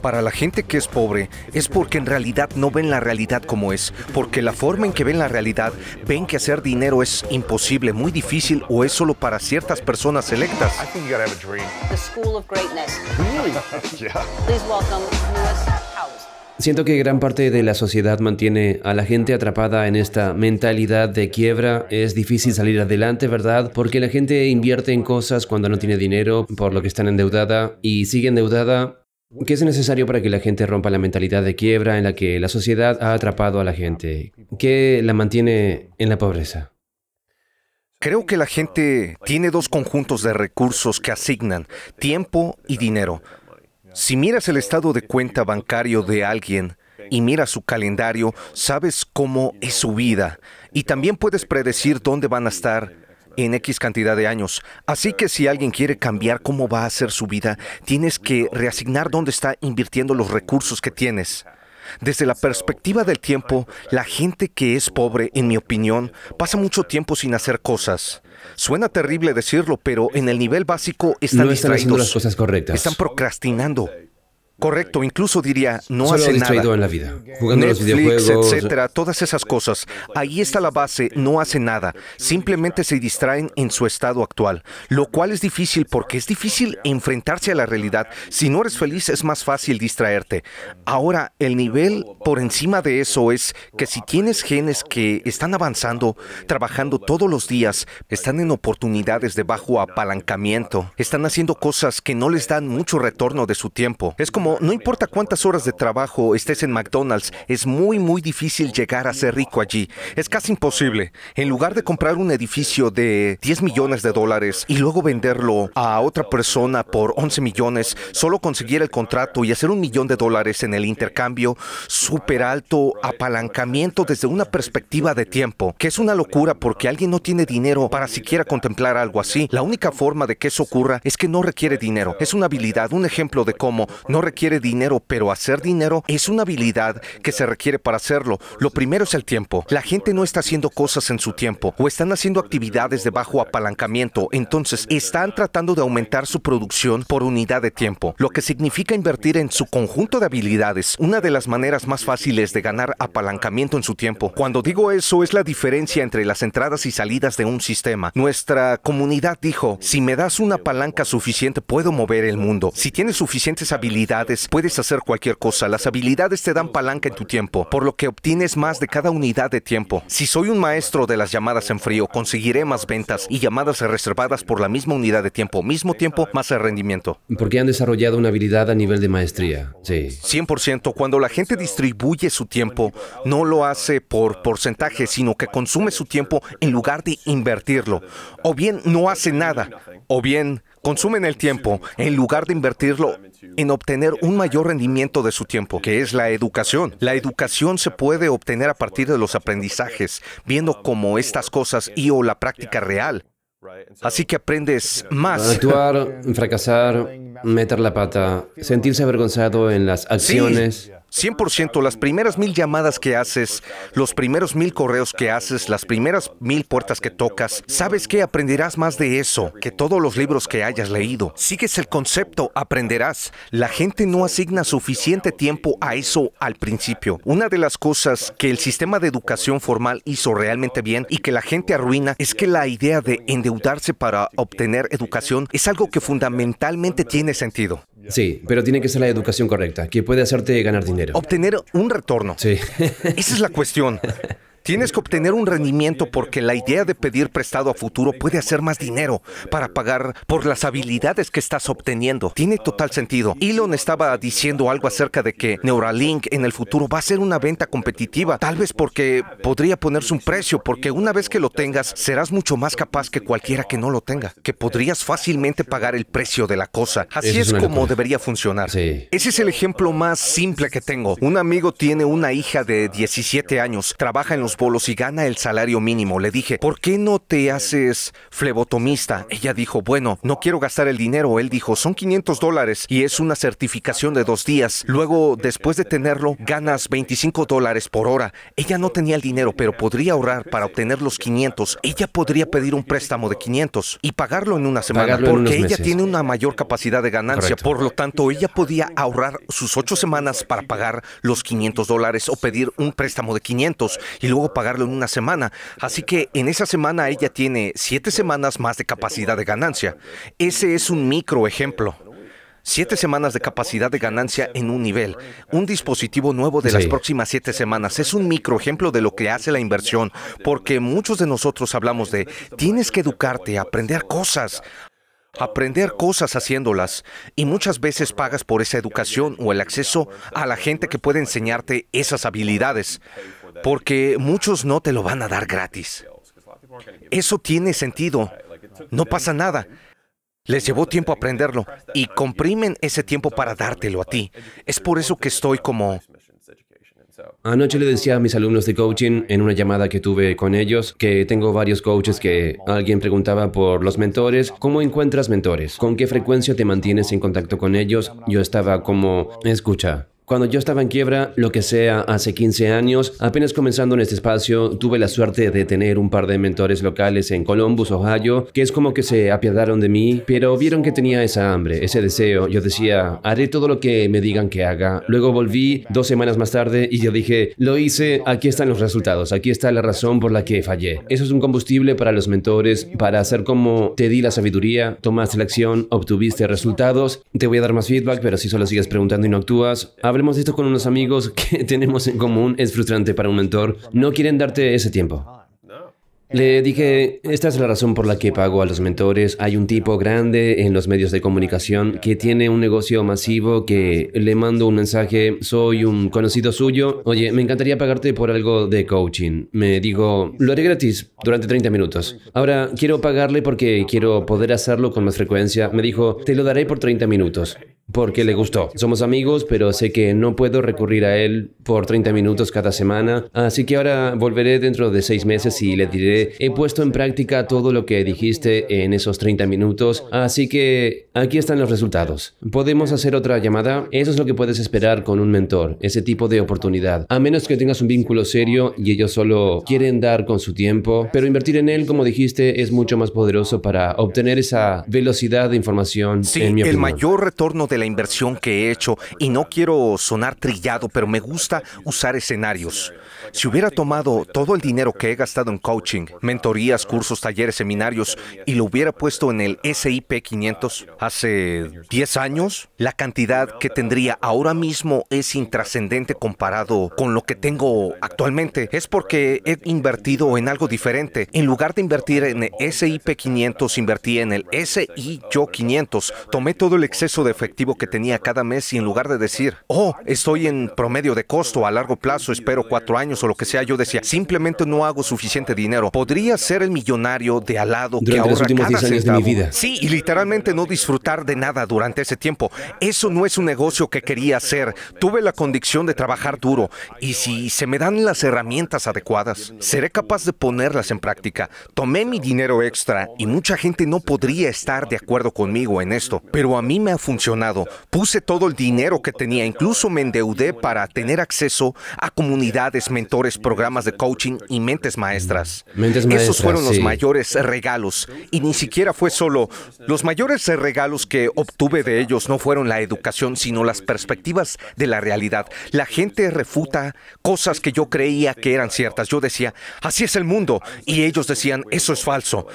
Para la gente que es pobre es porque en realidad no ven la realidad como es, porque la forma en que ven la realidad ven que hacer dinero es imposible, muy difícil o es solo para ciertas personas electas. Siento que gran parte de la sociedad mantiene a la gente atrapada en esta mentalidad de quiebra. Es difícil salir adelante, ¿verdad? Porque la gente invierte en cosas cuando no tiene dinero, por lo que están endeudada y sigue endeudada ¿Qué es necesario para que la gente rompa la mentalidad de quiebra en la que la sociedad ha atrapado a la gente? ¿Qué la mantiene en la pobreza? Creo que la gente tiene dos conjuntos de recursos que asignan, tiempo y dinero. Si miras el estado de cuenta bancario de alguien y miras su calendario, sabes cómo es su vida y también puedes predecir dónde van a estar en X cantidad de años. Así que si alguien quiere cambiar cómo va a ser su vida, tienes que reasignar dónde está invirtiendo los recursos que tienes. Desde la perspectiva del tiempo, la gente que es pobre, en mi opinión, pasa mucho tiempo sin hacer cosas. Suena terrible decirlo, pero en el nivel básico están distraídos. Haciendo las cosas correctas. Están procrastinando. Correcto, incluso diría, no hace nada. en la vida, jugando los videojuegos, etcétera, todas esas cosas. Ahí está la base, no hace nada. Simplemente se distraen en su estado actual, lo cual es difícil porque es difícil enfrentarse a la realidad. Si no eres feliz es más fácil distraerte. Ahora, el nivel por encima de eso es que si tienes genes que están avanzando, trabajando todos los días, están en oportunidades de bajo apalancamiento, están haciendo cosas que no les dan mucho retorno de su tiempo. Es como no importa cuántas horas de trabajo estés en McDonald's, es muy, muy difícil llegar a ser rico allí. Es casi imposible. En lugar de comprar un edificio de 10 millones de dólares y luego venderlo a otra persona por 11 millones, solo conseguir el contrato y hacer un millón de dólares en el intercambio, súper alto apalancamiento desde una perspectiva de tiempo, que es una locura porque alguien no tiene dinero para siquiera contemplar algo así. La única forma de que eso ocurra es que no requiere dinero. Es una habilidad, un ejemplo de cómo no requiere dinero, pero hacer dinero es una habilidad que se requiere para hacerlo. Lo primero es el tiempo. La gente no está haciendo cosas en su tiempo o están haciendo actividades de bajo apalancamiento. Entonces, están tratando de aumentar su producción por unidad de tiempo, lo que significa invertir en su conjunto de habilidades. Una de las maneras más fáciles de ganar apalancamiento en su tiempo. Cuando digo eso, es la diferencia entre las entradas y salidas de un sistema. Nuestra comunidad dijo, si me das una palanca suficiente, puedo mover el mundo. Si tienes suficientes habilidades, Puedes hacer cualquier cosa. Las habilidades te dan palanca en tu tiempo, por lo que obtienes más de cada unidad de tiempo. Si soy un maestro de las llamadas en frío, conseguiré más ventas y llamadas reservadas por la misma unidad de tiempo, mismo tiempo, más el rendimiento. Porque han desarrollado una habilidad a nivel de maestría. Sí. 100%. Cuando la gente distribuye su tiempo, no lo hace por porcentaje, sino que consume su tiempo en lugar de invertirlo. O bien no hace nada, o bien consumen el tiempo en lugar de invertirlo en obtener un mayor rendimiento de su tiempo, que es la educación. La educación se puede obtener a partir de los aprendizajes, viendo cómo estas cosas y o la práctica real. Así que aprendes más. Actuar, fracasar, meter la pata, sentirse avergonzado en las acciones. 100% las primeras mil llamadas que haces, los primeros mil correos que haces, las primeras mil puertas que tocas, ¿sabes que Aprenderás más de eso que todos los libros que hayas leído. Sigues el concepto, aprenderás. La gente no asigna suficiente tiempo a eso al principio. Una de las cosas que el sistema de educación formal hizo realmente bien y que la gente arruina es que la idea de endeudarse para obtener educación es algo que fundamentalmente tiene sentido. Sí, pero tiene que ser la educación correcta, que puede hacerte ganar dinero. Obtener un retorno. Sí. Esa es la cuestión. Tienes que obtener un rendimiento porque la idea de pedir prestado a futuro puede hacer más dinero para pagar por las habilidades que estás obteniendo. Tiene total sentido. Elon estaba diciendo algo acerca de que Neuralink en el futuro va a ser una venta competitiva, tal vez porque podría ponerse un precio, porque una vez que lo tengas serás mucho más capaz que cualquiera que no lo tenga, que podrías fácilmente pagar el precio de la cosa. Así es, como debería funcionar. Ese es el ejemplo más simple que tengo. Un amigo tiene una hija de 17 años, trabaja en los bolos y gana el salario mínimo. Le dije, ¿por qué no te haces flebotomista? Ella dijo, bueno, no quiero gastar el dinero. Él dijo, son 500 dólares y es una certificación de dos días. Luego, después de tenerlo, ganas 25 dólares por hora. Ella no tenía el dinero, pero podría ahorrar para obtener los 500. Ella podría pedir un préstamo de 500 y pagarlo en una semana porque ella tiene una mayor capacidad de ganancia. Por lo tanto, ella podía ahorrar sus ocho semanas para pagar los 500 dólares o pedir un préstamo de 500 y luego pagarlo en una semana. Así que en esa semana ella tiene siete semanas más de capacidad de ganancia. Ese es un micro ejemplo. Siete semanas de capacidad de ganancia en un nivel. Un dispositivo nuevo de las próximas siete semanas es un micro ejemplo de lo que hace la inversión, porque muchos de nosotros hablamos de tienes que educarte, aprender cosas, aprender cosas haciéndolas, y muchas veces pagas por esa educación o el acceso a la gente que puede enseñarte esas habilidades porque muchos no te lo van a dar gratis. Eso tiene sentido. No pasa nada. Les llevó tiempo aprenderlo y comprimen ese tiempo para dártelo a ti. Es por eso que estoy como... Anoche le decía a mis alumnos de coaching en una llamada que tuve con ellos que tengo varios coaches que alguien preguntaba por los mentores, ¿cómo encuentras mentores? ¿Con qué frecuencia te mantienes en contacto con ellos? Yo estaba como, escucha, cuando yo estaba en quiebra, lo que sea, hace 15 años, apenas comenzando en este espacio, tuve la suerte de tener un par de mentores locales en Columbus, Ohio, que es como que se apiadaron de mí, pero vieron que tenía esa hambre, ese deseo. Yo decía, haré todo lo que me digan que haga. Luego volví dos semanas más tarde y yo dije, lo hice, aquí están los resultados, aquí está la razón por la que fallé. Eso es un combustible para los mentores, para hacer como te di la sabiduría, tomaste la acción, obtuviste resultados. Te voy a dar más feedback, pero si solo sigues preguntando y no actúas, habla esto con unos amigos que tenemos en común. Es frustrante para un mentor. No quieren darte ese tiempo. Le dije, esta es la razón por la que pago a los mentores. Hay un tipo grande en los medios de comunicación que tiene un negocio masivo que le mando un mensaje, soy un conocido suyo, oye, me encantaría pagarte por algo de coaching. Me digo, lo haré gratis durante 30 minutos. Ahora, quiero pagarle porque quiero poder hacerlo con más frecuencia. Me dijo, te lo daré por 30 minutos porque le gustó. Somos amigos, pero sé que no puedo recurrir a él por 30 minutos cada semana, así que ahora volveré dentro de seis meses y le diré, he puesto en práctica todo lo que dijiste en esos 30 minutos, así que aquí están los resultados. ¿Podemos hacer otra llamada? Eso es lo que puedes esperar con un mentor, ese tipo de oportunidad. A menos que tengas un vínculo serio y ellos solo quieren dar con su tiempo, pero invertir en él, como dijiste, es mucho más poderoso para obtener esa velocidad de información. en mi opinión. el mayor retorno de la inversión que he hecho y no quiero sonar trillado, pero me gusta usar escenarios. Si hubiera tomado todo el dinero que he gastado en coaching, mentorías, cursos, talleres, seminarios, y lo hubiera puesto en el SIP 500 hace 10 años, la cantidad que tendría ahora mismo es intrascendente comparado con lo que tengo actualmente. Es porque he invertido en algo diferente. En lugar de invertir en el SIP 500, invertí en el SI 500. Tomé todo el exceso de efectivo que tenía cada mes y en lugar de decir, oh, estoy en promedio de costo a largo plazo, espero cuatro años o lo que sea, yo decía, simplemente no hago suficiente dinero. Podría ser el millonario de al lado que ahorra cada de mi vida. Sí, y literalmente no disfrutar de nada durante ese tiempo. Eso no es un negocio que quería hacer. Tuve la condición de trabajar duro y si se me dan las herramientas adecuadas, seré capaz de ponerlas en práctica. Tomé mi dinero extra y mucha gente no podría estar de acuerdo conmigo en esto, pero a mí me ha funcionado. Puse todo el dinero que tenía, incluso me endeudé para tener acceso a comunidades mentales programas de coaching y mentes maestras. Esos fueron los mayores regalos. Y ni siquiera fue solo. Los mayores regalos que obtuve de ellos no fueron la educación, sino las perspectivas de la realidad. La gente refuta cosas que yo creía que eran ciertas. Yo decía, así es el mundo. Y ellos decían, eso es falso.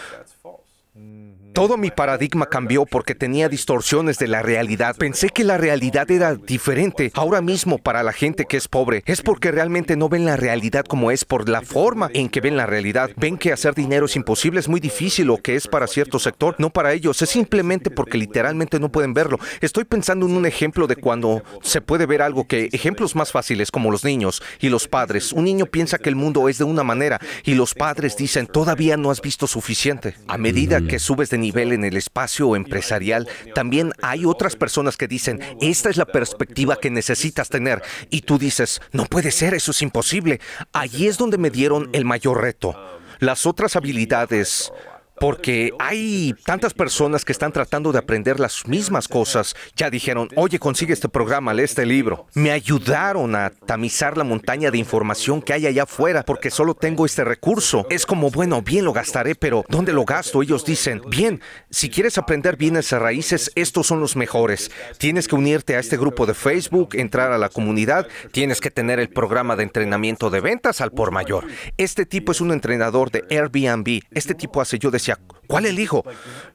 Todo mi paradigma cambió porque tenía distorsiones de la realidad. Pensé que la realidad era diferente. Ahora mismo para la gente que es pobre es porque realmente no ven la realidad como es por la forma en que ven la realidad. Ven que hacer dinero es imposible, es muy difícil o que es para cierto sector, no para ellos. Es simplemente porque literalmente no pueden verlo. Estoy pensando en un ejemplo de cuando se puede ver algo que ejemplos más fáciles como los niños y los padres. Un niño piensa que el mundo es de una manera y los padres dicen todavía no has visto suficiente. A medida que subes de nivel nivel en el espacio empresarial, también hay otras personas que dicen, esta es la perspectiva que necesitas tener. Y tú dices, no puede ser, eso es imposible. Allí es donde me dieron el mayor reto. Las otras habilidades porque hay tantas personas que están tratando de aprender las mismas cosas. Ya dijeron, oye, consigue este programa, lee este libro. Me ayudaron a tamizar la montaña de información que hay allá afuera, porque solo tengo este recurso. Es como, bueno, bien lo gastaré, pero ¿dónde lo gasto? Ellos dicen, bien, si quieres aprender bien esas raíces, estos son los mejores. Tienes que unirte a este grupo de Facebook, entrar a la comunidad, tienes que tener el programa de entrenamiento de ventas al por mayor. Este tipo es un entrenador de Airbnb. Este tipo hace yo de ¿cuál elijo?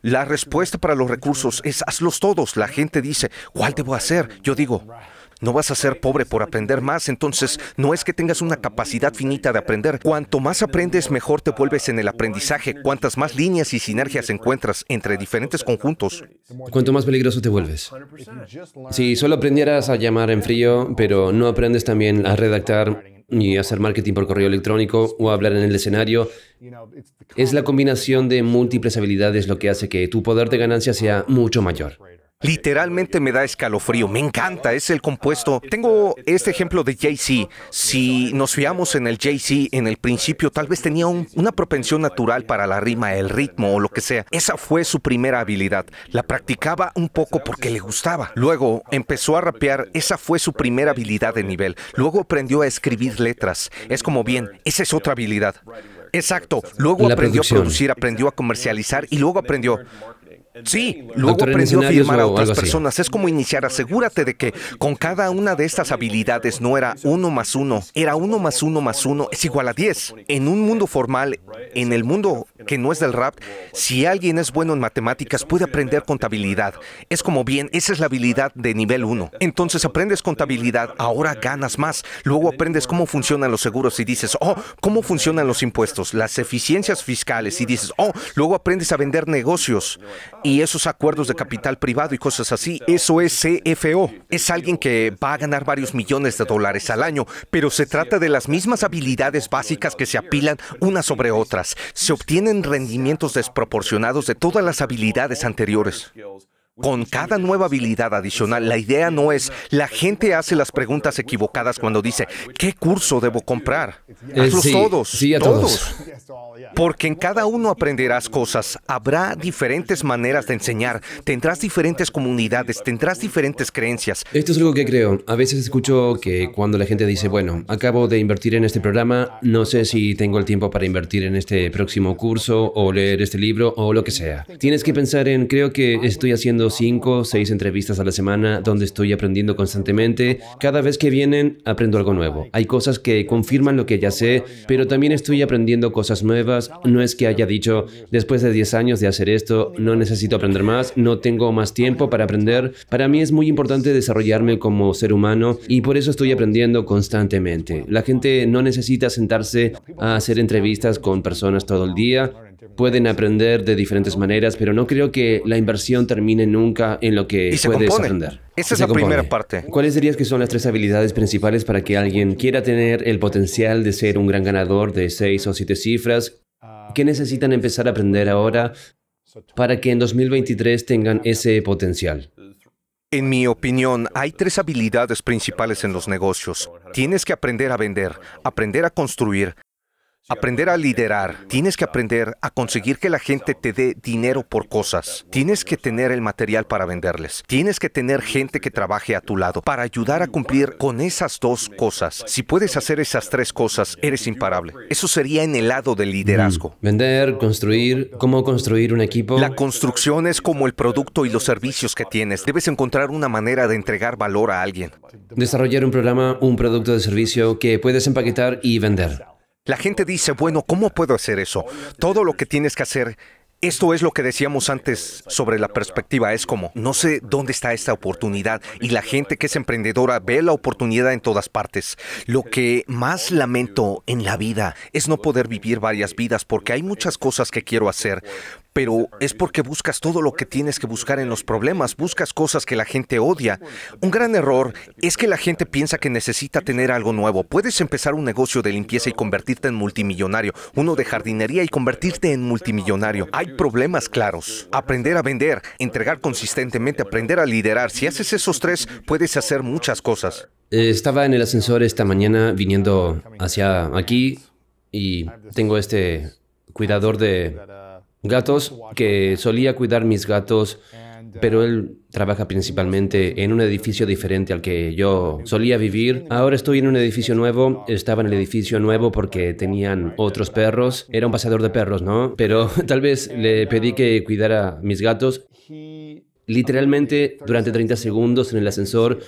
La respuesta para los recursos es hazlos todos. La gente dice, ¿cuál debo hacer? Yo digo, no vas a ser pobre por aprender más, entonces no es que tengas una capacidad finita de aprender. Cuanto más aprendes, mejor te vuelves en el aprendizaje. Cuantas más líneas y sinergias encuentras entre diferentes conjuntos. Cuanto más peligroso te vuelves. Si solo aprendieras a llamar en frío, pero no aprendes también a redactar y hacer marketing por correo electrónico o hablar en el escenario. Es la combinación de múltiples habilidades lo que hace que tu poder de ganancia sea mucho mayor. Literalmente me da escalofrío, me encanta, es el compuesto. Tengo este ejemplo de Jay-Z. Si nos fiamos en el Jay-Z en el principio, tal vez tenía una propensión natural para la rima, el ritmo o lo que sea. Esa fue su primera habilidad. La practicaba un poco porque le gustaba. Luego empezó a rapear, esa fue su primera habilidad de nivel. Luego aprendió a escribir letras. Es como bien, esa es otra habilidad. Exacto. Luego aprendió a producir, aprendió a comercializar y luego aprendió. Sí, luego aprendió a firmar a otras personas. Es como iniciar. Asegúrate de que con cada una de estas habilidades no era uno más uno, era uno más uno más uno es igual a 10. En un mundo formal, en el mundo que no es del rap, si alguien es bueno en matemáticas puede aprender contabilidad. Es como bien, esa es la habilidad de nivel uno. Entonces aprendes contabilidad, ahora ganas más. Luego aprendes cómo funcionan los seguros y dices, oh, cómo funcionan los impuestos, las eficiencias fiscales y dices, oh, luego aprendes a vender negocios y esos acuerdos de capital privado y cosas así, eso es CFO. Es alguien que va a ganar varios millones de dólares al año, pero se trata de las mismas habilidades básicas que se apilan unas sobre otras. Se obtienen rendimientos desproporcionados de todas las habilidades anteriores. Con cada nueva habilidad adicional, la idea no es, la gente hace las preguntas equivocadas cuando dice, ¿qué curso debo comprar? Eh, Hazlos todos, sí, a todos. Porque en cada uno aprenderás cosas, habrá diferentes maneras de enseñar, tendrás diferentes comunidades, tendrás diferentes creencias. Esto es algo que creo. A veces escucho que cuando la gente dice, bueno, acabo de invertir en este programa, no sé si tengo el tiempo para invertir en este próximo curso o leer este libro o lo que sea. Tienes que pensar en, creo que estoy haciendo cinco o seis entrevistas a la semana donde estoy aprendiendo constantemente. Cada vez que vienen, aprendo algo nuevo. Hay cosas que confirman lo que ya sé, pero también estoy aprendiendo cosas nuevas. No es que haya dicho, después de 10 años de hacer esto, no necesito aprender más, no tengo más tiempo para aprender. Para mí es muy importante desarrollarme como ser humano y por eso estoy aprendiendo constantemente. La gente no necesita sentarse a hacer entrevistas con personas todo el día pueden aprender de diferentes maneras, pero no creo que la inversión termine nunca en lo que puedes compone. aprender. Esa es la primera parte. ¿Cuáles dirías que son las tres habilidades principales para que alguien quiera tener el potencial de ser un gran ganador de seis o siete cifras? que necesitan empezar a aprender ahora para que en 2023 tengan ese potencial? En mi opinión, hay tres habilidades principales en los negocios. Tienes que aprender a vender, aprender a construir Aprender a liderar. Tienes que aprender a conseguir que la gente te dé dinero por cosas. Tienes que tener el material para venderles. Tienes que tener gente que trabaje a tu lado para ayudar a cumplir con esas dos cosas. Si puedes hacer esas tres cosas, eres imparable. Eso sería en el lado del liderazgo. Vender, construir, cómo construir un equipo. La construcción es como el producto y los servicios que tienes. Debes encontrar una manera de entregar valor a alguien. Desarrollar un programa, un producto de servicio que puedes empaquetar y vender. La gente dice, bueno, ¿cómo puedo hacer eso? Todo lo que tienes que hacer esto es lo que decíamos antes sobre la perspectiva. Es como, no sé dónde está esta oportunidad y la gente que es emprendedora ve la oportunidad en todas partes. Lo que más lamento en la vida es no poder vivir varias vidas porque hay muchas cosas que quiero hacer, pero es porque buscas todo lo que tienes que buscar en los problemas, buscas cosas que la gente odia. Un gran error es que la gente piensa que necesita tener algo nuevo. Puedes empezar un negocio de limpieza y convertirte en multimillonario, uno de jardinería y convertirte en multimillonario. Hay problemas claros. Aprender a vender, entregar consistentemente, aprender a liderar. Si haces esos tres, puedes hacer muchas cosas. Eh, estaba en el ascensor esta mañana viniendo hacia aquí y tengo este cuidador de gatos que solía cuidar mis gatos, pero él trabaja principalmente en un edificio diferente al que yo solía vivir. Ahora estoy en un edificio nuevo, estaba en el edificio nuevo porque tenían otros perros, era un pasador de perros, ¿no? Pero tal vez le pedí que cuidara mis gatos. Literalmente, durante 30 segundos en el ascensor,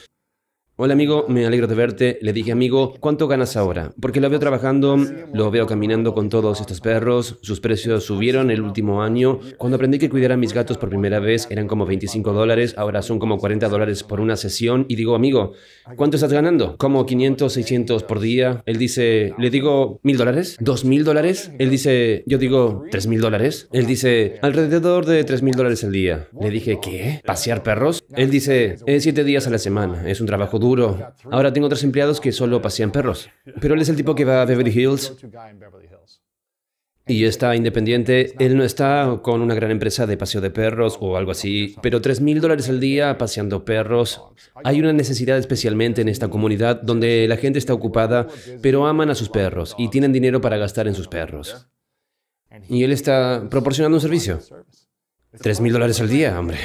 Hola amigo, me alegro de verte. Le dije, amigo, ¿cuánto ganas ahora? Porque lo veo trabajando, lo veo caminando con todos estos perros, sus precios subieron el último año. Cuando aprendí que cuidar a mis gatos por primera vez eran como 25 dólares, ahora son como 40 dólares por una sesión. Y digo, amigo, ¿cuánto estás ganando? Como 500, 600 por día. Él dice, le digo, ¿mil dólares? ¿Dos mil dólares? Él dice, yo digo, ¿tres mil dólares? Él dice, alrededor de tres mil dólares al día. Le dije, ¿qué? ¿Pasear perros? Él dice, es eh, siete días a la semana, es un trabajo duro Ahora tengo otros empleados que solo pasean perros. Pero él es el tipo que va a Beverly Hills y está independiente. Él no está con una gran empresa de paseo de perros o algo así, pero tres mil dólares al día paseando perros. Hay una necesidad especialmente en esta comunidad donde la gente está ocupada, pero aman a sus perros y tienen dinero para gastar en sus perros. Y él está proporcionando un servicio. Tres mil dólares al día, hombre.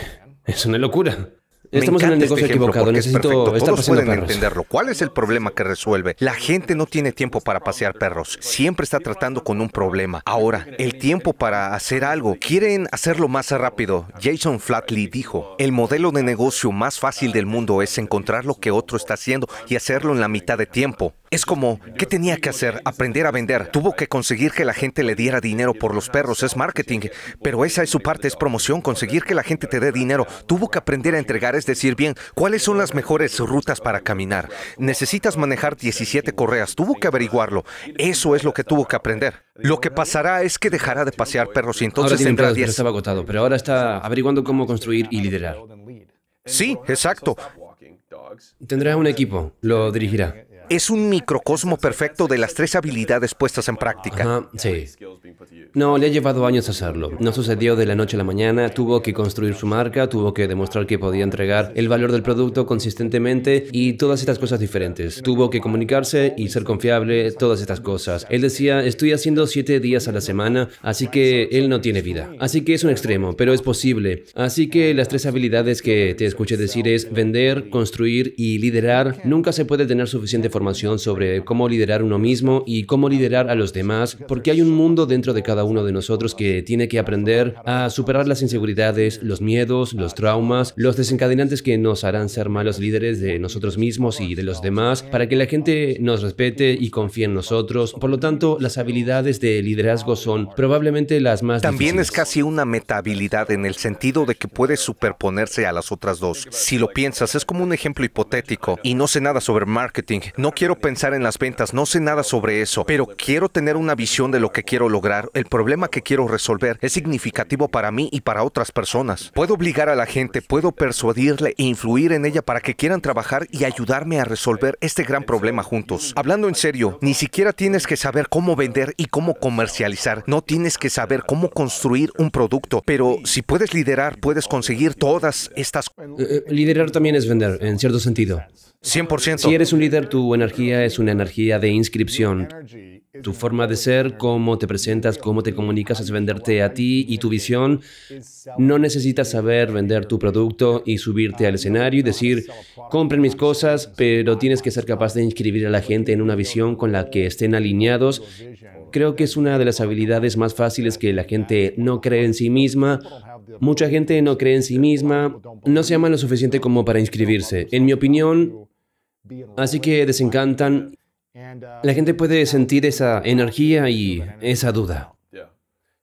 Es una locura. Estamos en el negocio este equivocado. Necesito es Todos pueden entenderlo. ¿Cuál es el problema que resuelve? La gente no tiene tiempo para pasear perros. Siempre está tratando con un problema. Ahora, el tiempo para hacer algo. Quieren hacerlo más rápido. Jason Flatley dijo: El modelo de negocio más fácil del mundo es encontrar lo que otro está haciendo y hacerlo en la mitad de tiempo. Es como, ¿qué tenía que hacer? Aprender a vender. Tuvo que conseguir que la gente le diera dinero por los perros. Es marketing. Pero esa es su parte, es promoción. Conseguir que la gente te dé dinero. Tuvo que aprender a entregar, es decir, bien, ¿cuáles son las mejores rutas para caminar? Necesitas manejar 17 correas. Tuvo que averiguarlo. Eso es lo que tuvo que aprender. Lo que pasará es que dejará de pasear perros y entonces ahora tendrá 10. Estaba agotado, pero ahora está averiguando cómo construir y liderar. Sí, exacto. Tendrá un equipo, lo dirigirá es un microcosmo perfecto de las tres habilidades puestas en práctica. Ajá, sí. No, le ha llevado años hacerlo. No sucedió de la noche a la mañana, tuvo que construir su marca, tuvo que demostrar que podía entregar el valor del producto consistentemente y todas estas cosas diferentes. Tuvo que comunicarse y ser confiable, todas estas cosas. Él decía, estoy haciendo siete días a la semana, así que él no tiene vida. Así que es un extremo, pero es posible. Así que las tres habilidades que te escuché decir es vender, construir y liderar. Nunca se puede tener suficiente información sobre cómo liderar uno mismo y cómo liderar a los demás, porque hay un mundo dentro de cada uno de nosotros que tiene que aprender a superar las inseguridades, los miedos, los traumas, los desencadenantes que nos harán ser malos líderes de nosotros mismos y de los demás, para que la gente nos respete y confíe en nosotros. Por lo tanto, las habilidades de liderazgo son probablemente las más... También es casi una habilidad en el sentido de que puede superponerse a las otras dos. Si lo piensas, es como un ejemplo hipotético y no sé nada sobre marketing. No no quiero pensar en las ventas, no sé nada sobre eso, pero quiero tener una visión de lo que quiero lograr. El problema que quiero resolver es significativo para mí y para otras personas. Puedo obligar a la gente, puedo persuadirle e influir en ella para que quieran trabajar y ayudarme a resolver este gran problema juntos. Hablando en serio, ni siquiera tienes que saber cómo vender y cómo comercializar. No tienes que saber cómo construir un producto, pero si puedes liderar, puedes conseguir todas estas... cosas. Eh, eh, liderar también es vender, en cierto sentido. Si eres un líder, tu energía es una energía de inscripción. Tu forma de ser, cómo te presentas, cómo te comunicas, es venderte a ti y tu visión. No necesitas saber vender tu producto y subirte al escenario y decir, compren mis cosas, pero tienes que ser capaz de inscribir a la gente en una visión con la que estén alineados. Creo que es una de las habilidades más fáciles que la gente no cree en sí misma Mucha gente no cree en sí misma, no se ama lo suficiente como para inscribirse. En mi opinión, Así que desencantan. Uh, La gente puede sentir esa energía y esa duda.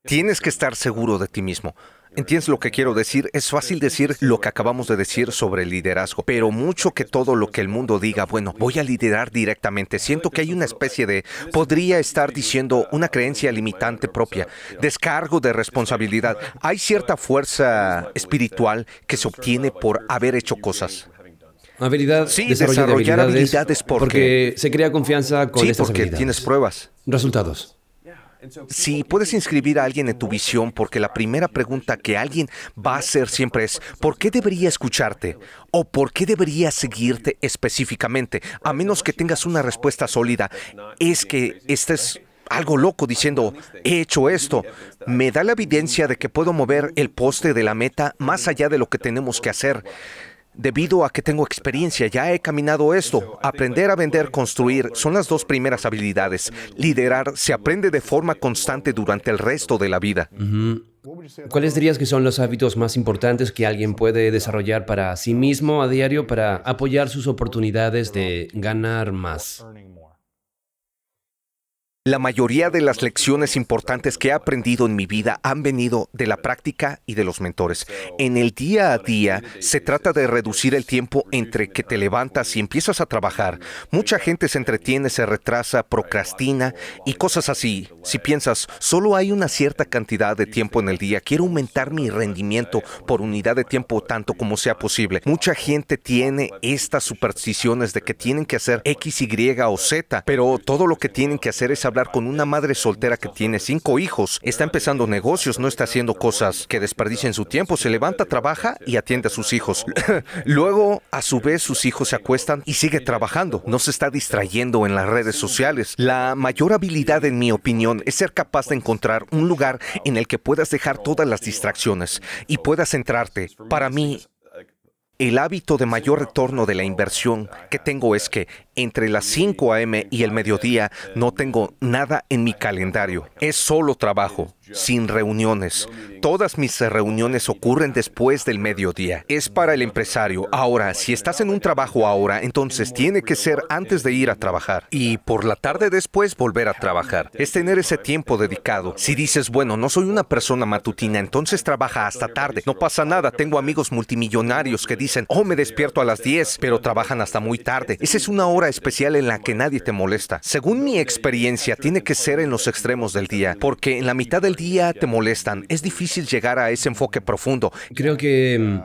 Tienes que estar seguro de ti mismo. ¿Entiendes lo que quiero decir? Es fácil decir lo que acabamos de decir sobre el liderazgo, pero mucho que todo lo que el mundo diga, bueno, voy a liderar directamente. Siento que hay una especie de, podría estar diciendo una creencia limitante propia, descargo de responsabilidad. Hay cierta fuerza espiritual que se obtiene por haber hecho cosas. Habilidad, sí, desarrollar habilidades, porque, se crea confianza con sí, porque tienes pruebas. Resultados. Si puedes inscribir a alguien en tu visión, porque la primera pregunta que alguien va a hacer siempre es, ¿por qué debería escucharte? ¿O por qué debería seguirte específicamente? A menos que tengas una respuesta sólida, es que estés algo loco diciendo, he hecho esto, me da la evidencia de que puedo mover el poste de la meta más allá de lo que tenemos que hacer debido a que tengo experiencia, ya he caminado esto. Aprender a vender, construir, son las dos primeras habilidades. Liderar se aprende de forma constante durante el resto de la vida. ¿Cuáles dirías que son los hábitos más importantes que alguien puede desarrollar para sí mismo a diario para apoyar sus oportunidades de ganar más? La mayoría de las lecciones importantes que he aprendido en mi vida han venido de la práctica y de los mentores. En el día a día se trata de reducir el tiempo entre que te levantas y empiezas a trabajar. Mucha gente se entretiene, se retrasa, procrastina y cosas así. Si piensas, solo hay una cierta cantidad de tiempo en el día, quiero aumentar mi rendimiento por unidad de tiempo tanto como sea posible. Mucha gente tiene estas supersticiones de que tienen que hacer X, Y o Z, pero todo lo que tienen que hacer es hablar con una madre soltera que tiene cinco hijos, está empezando negocios, no está haciendo cosas que desperdicien su tiempo, se levanta, trabaja y atiende a sus hijos. Luego, a su vez, sus hijos se acuestan y sigue trabajando, no se está distrayendo en las redes sociales. La mayor habilidad, en mi opinión, es ser capaz de encontrar un lugar en el que puedas dejar todas las distracciones y puedas centrarte. Para mí, el hábito de mayor retorno de la inversión que tengo es que entre las 5 a.m. y el mediodía no tengo nada en mi calendario. Es solo trabajo sin reuniones. Todas mis reuniones ocurren después del mediodía. Es para el empresario. Ahora, si estás en un trabajo ahora, entonces tiene que ser antes de ir a trabajar y por la tarde después volver a trabajar. Es tener ese tiempo dedicado. Si dices, bueno, no soy una persona matutina, entonces trabaja hasta tarde. No pasa nada. Tengo amigos multimillonarios que dicen, oh, me despierto a las 10, pero trabajan hasta muy tarde. Esa es una hora especial en la que nadie te molesta. Según mi experiencia, tiene que ser en los extremos del día, porque en la mitad del día te molestan. Es difícil llegar a ese enfoque profundo. Creo que mm,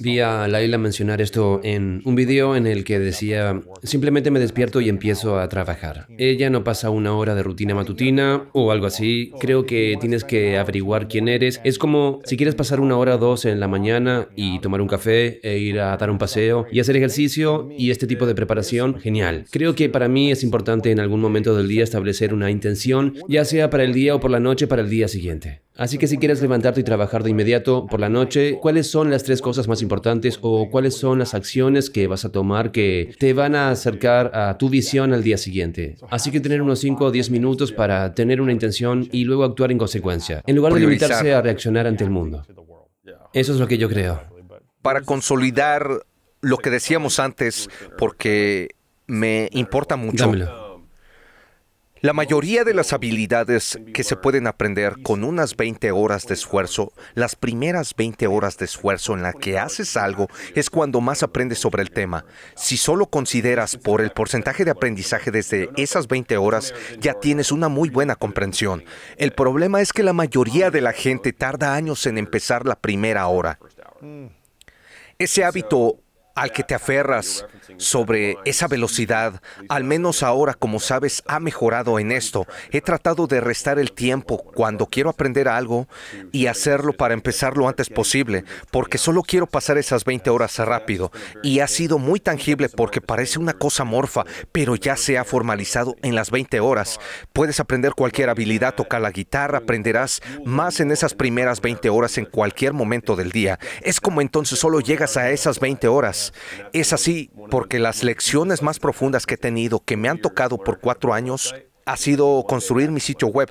Vi a Laila mencionar esto en un video en el que decía, simplemente me despierto y empiezo a trabajar. Ella no pasa una hora de rutina matutina o algo así. Creo que tienes que averiguar quién eres. Es como si quieres pasar una hora o dos en la mañana y tomar un café e ir a dar un paseo y hacer ejercicio y este tipo de preparación, genial. Creo que para mí es importante en algún momento del día establecer una intención, ya sea para el día o por la noche para el día siguiente. Así que si quieres levantarte y trabajar de inmediato por la noche, ¿cuáles son las tres cosas más importantes o cuáles son las acciones que vas a tomar que te van a acercar a tu visión al día siguiente? Así que tener unos 5 o 10 minutos para tener una intención y luego actuar en consecuencia, en lugar de limitarse a reaccionar ante el mundo. Eso es lo que yo creo. Para consolidar lo que decíamos antes, porque me importa mucho. La mayoría de las habilidades que se pueden aprender con unas 20 horas de esfuerzo, las primeras 20 horas de esfuerzo en la que haces algo es cuando más aprendes sobre el tema. Si solo consideras por el porcentaje de aprendizaje desde esas 20 horas, ya tienes una muy buena comprensión. El problema es que la mayoría de la gente tarda años en empezar la primera hora. Ese hábito al que te aferras, sobre esa velocidad, al menos ahora como sabes ha mejorado en esto. He tratado de restar el tiempo cuando quiero aprender algo y hacerlo para empezar lo antes posible, porque solo quiero pasar esas 20 horas rápido. Y ha sido muy tangible porque parece una cosa morfa, pero ya se ha formalizado en las 20 horas. Puedes aprender cualquier habilidad, tocar la guitarra, aprenderás más en esas primeras 20 horas en cualquier momento del día. Es como entonces solo llegas a esas 20 horas. Es así porque las lecciones más profundas que he tenido, que me han tocado por cuatro años, ha sido construir mi sitio web,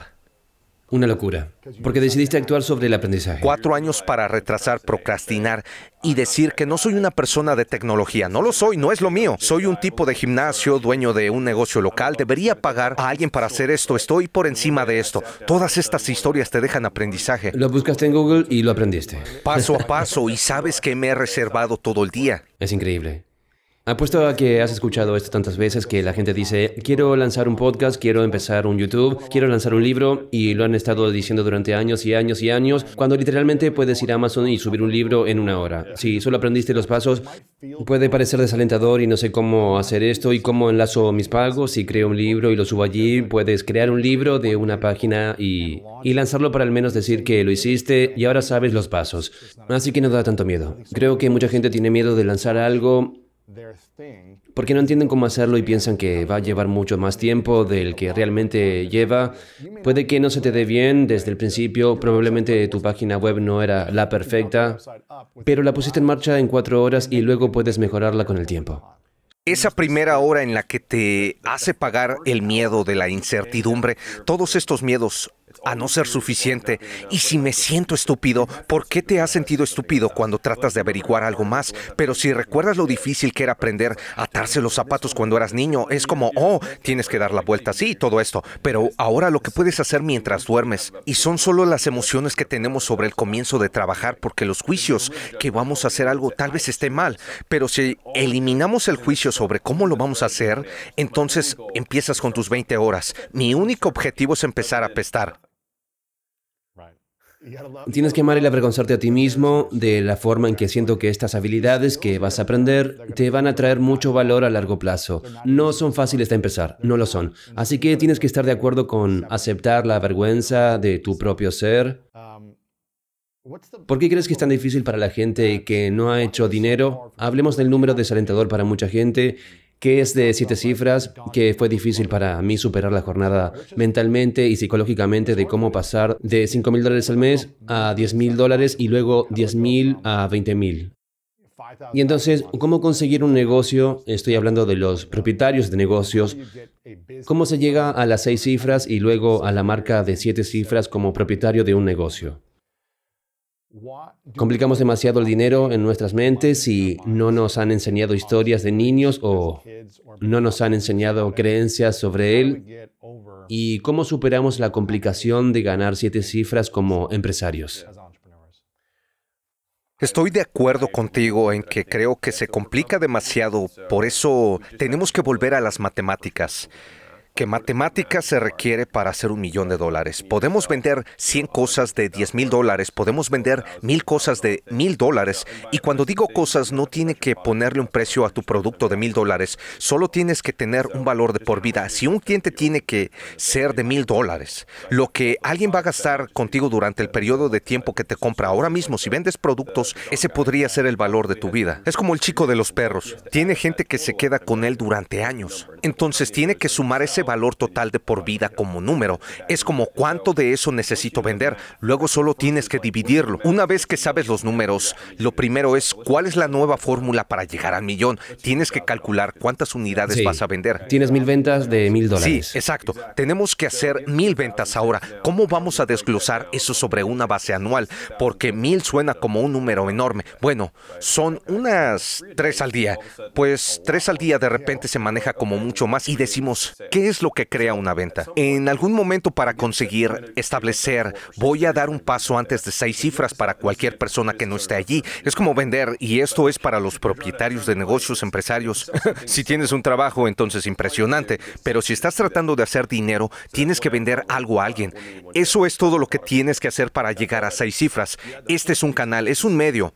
una locura. Porque decidiste actuar sobre el aprendizaje. Cuatro años para retrasar, procrastinar y decir que no soy una persona de tecnología. No lo soy, no es lo mío. Soy un tipo de gimnasio, dueño de un negocio local. Debería pagar a alguien para hacer esto. Estoy por encima de esto. Todas estas historias te dejan aprendizaje. Lo buscaste en Google y lo aprendiste. Paso a paso y sabes que me he reservado todo el día. Es increíble. Apuesto a que has escuchado esto tantas veces que la gente dice, quiero lanzar un podcast, quiero empezar un YouTube, quiero lanzar un libro y lo han estado diciendo durante años y años y años, cuando literalmente puedes ir a Amazon y subir un libro en una hora. Si solo aprendiste los pasos, puede parecer desalentador y no sé cómo hacer esto y cómo enlazo mis pagos. Si creo un libro y lo subo allí, puedes crear un libro de una página y, lanzarlo para al menos decir que lo hiciste y ahora sabes los pasos. Así que no da tanto miedo. Creo que mucha gente tiene miedo de lanzar algo porque no entienden cómo hacerlo y piensan que va a llevar mucho más tiempo del que realmente lleva. Puede que no se te dé bien desde el principio, probablemente tu página web no era la perfecta, pero la pusiste en marcha en cuatro horas y luego puedes mejorarla con el tiempo. Esa primera hora en la que te hace pagar el miedo de la incertidumbre, todos estos miedos a no ser suficiente. Y si me siento estúpido, ¿por qué te has sentido estúpido cuando tratas de averiguar algo más? Pero si recuerdas lo difícil que era aprender a atarse los zapatos cuando eras niño, es como, oh, tienes que dar la vuelta, sí, todo esto. Pero ahora lo que puedes hacer mientras duermes, y son solo las emociones que tenemos sobre el comienzo de trabajar, porque los juicios que vamos a hacer algo tal vez esté mal, pero si eliminamos el juicio sobre cómo lo vamos a hacer, entonces empiezas con tus 20 horas. Mi único objetivo es empezar a pestar. Tienes que amar y avergonzarte a ti mismo de la forma en que siento que estas habilidades que vas a aprender te van a traer mucho valor a largo plazo. No son fáciles de empezar, no lo son. Así que tienes que estar de acuerdo con aceptar la vergüenza de tu propio ser. ¿Por qué crees que es tan difícil para la gente que no ha hecho dinero? Hablemos del número desalentador para mucha gente que es de siete cifras, que fue difícil para mí superar la jornada mentalmente y psicológicamente de cómo pasar de 5 mil dólares al mes a 10 mil dólares y luego 10 mil a 20 mil. Y entonces, ¿cómo conseguir un negocio? Estoy hablando de los propietarios de negocios. ¿Cómo se llega a las seis cifras y luego a la marca de siete cifras como propietario de un negocio? Complicamos demasiado el dinero en nuestras mentes y no nos han enseñado historias de niños o no nos han enseñado creencias sobre él y cómo superamos la complicación de ganar siete cifras como empresarios. Estoy de acuerdo contigo en que creo que se complica demasiado, por eso tenemos que volver a las matemáticas que matemática se requiere para hacer un millón de dólares. Podemos vender 100 cosas de 10 mil dólares, podemos vender mil cosas de mil dólares. Y cuando digo cosas, no tiene que ponerle un precio a tu producto de mil dólares, solo tienes que tener un valor de por vida. Si un cliente tiene que ser de mil dólares, lo que alguien va a gastar contigo durante el periodo de tiempo que te compra ahora mismo, si vendes productos, ese podría ser el valor de tu vida. Es como el chico de los perros, tiene gente que se queda con él durante años. Entonces tiene que sumar ese valor total de por vida como número. Es como cuánto de eso necesito vender. Luego solo tienes que dividirlo. Una vez que sabes los números, lo primero es cuál es la nueva fórmula para llegar al millón. Tienes que calcular cuántas unidades vas a vender. Tienes mil ventas de mil dólares. Sí, exacto. Tenemos que hacer mil ventas ahora. ¿Cómo vamos a desglosar eso sobre una base anual? Porque mil suena como un número enorme. Bueno, son unas tres al día. Pues tres al día de repente se maneja como mucho más y decimos, ¿qué es lo que crea una venta. En algún momento para conseguir establecer, voy a dar un paso antes de seis cifras para cualquier persona que no esté allí. Es como vender, y esto es para los propietarios de negocios, empresarios. si tienes un trabajo, entonces impresionante, pero si estás tratando de hacer dinero, tienes que vender algo a alguien. Eso es todo lo que tienes que hacer para llegar a seis cifras. Este es un canal, es un medio.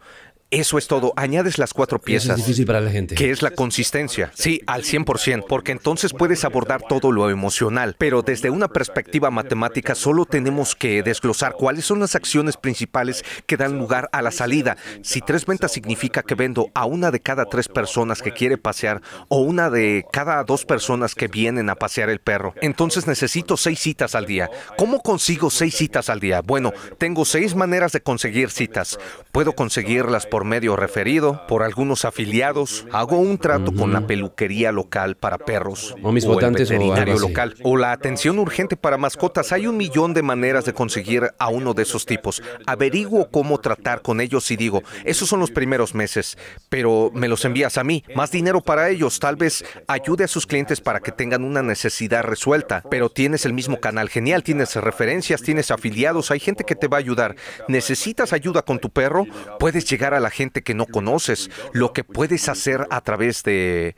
Eso es todo. Añades las cuatro piezas. es para la gente. Que es la consistencia. Sí, al 100%, porque entonces puedes abordar todo lo emocional. Pero desde una perspectiva matemática solo tenemos que desglosar cuáles son las acciones principales que dan lugar a la salida. Si tres ventas significa que vendo a una de cada tres personas que quiere pasear o una de cada dos personas que vienen a pasear el perro, entonces necesito seis citas al día. ¿Cómo consigo seis citas al día? Bueno, tengo seis maneras de conseguir citas. Puedo conseguirlas por medio referido por algunos afiliados, hago un trato con la peluquería local para perros o, mis votantes, veterinario local o la atención urgente para mascotas. Hay un millón de maneras de conseguir a uno de esos tipos. Averiguo cómo tratar con ellos y digo, esos son los primeros meses, pero me los envías a mí. Más dinero para ellos, tal vez ayude a sus clientes para que tengan una necesidad resuelta, pero tienes el mismo canal genial, tienes referencias, tienes afiliados, hay gente que te va a ayudar. ¿Necesitas ayuda con tu perro? Puedes llegar a la gente que no conoces, lo que puedes hacer a través de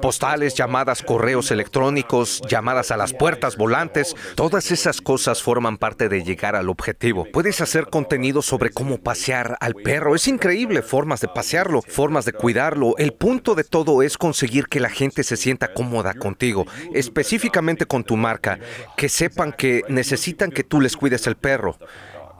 postales, llamadas, correos electrónicos, llamadas a las puertas, volantes, todas esas cosas forman parte de llegar al objetivo. Puedes hacer contenido sobre cómo pasear al perro, es increíble, formas de pasearlo, formas de cuidarlo. El punto de todo es conseguir que la gente se sienta cómoda contigo, específicamente con tu marca, que sepan que necesitan que tú les cuides el perro.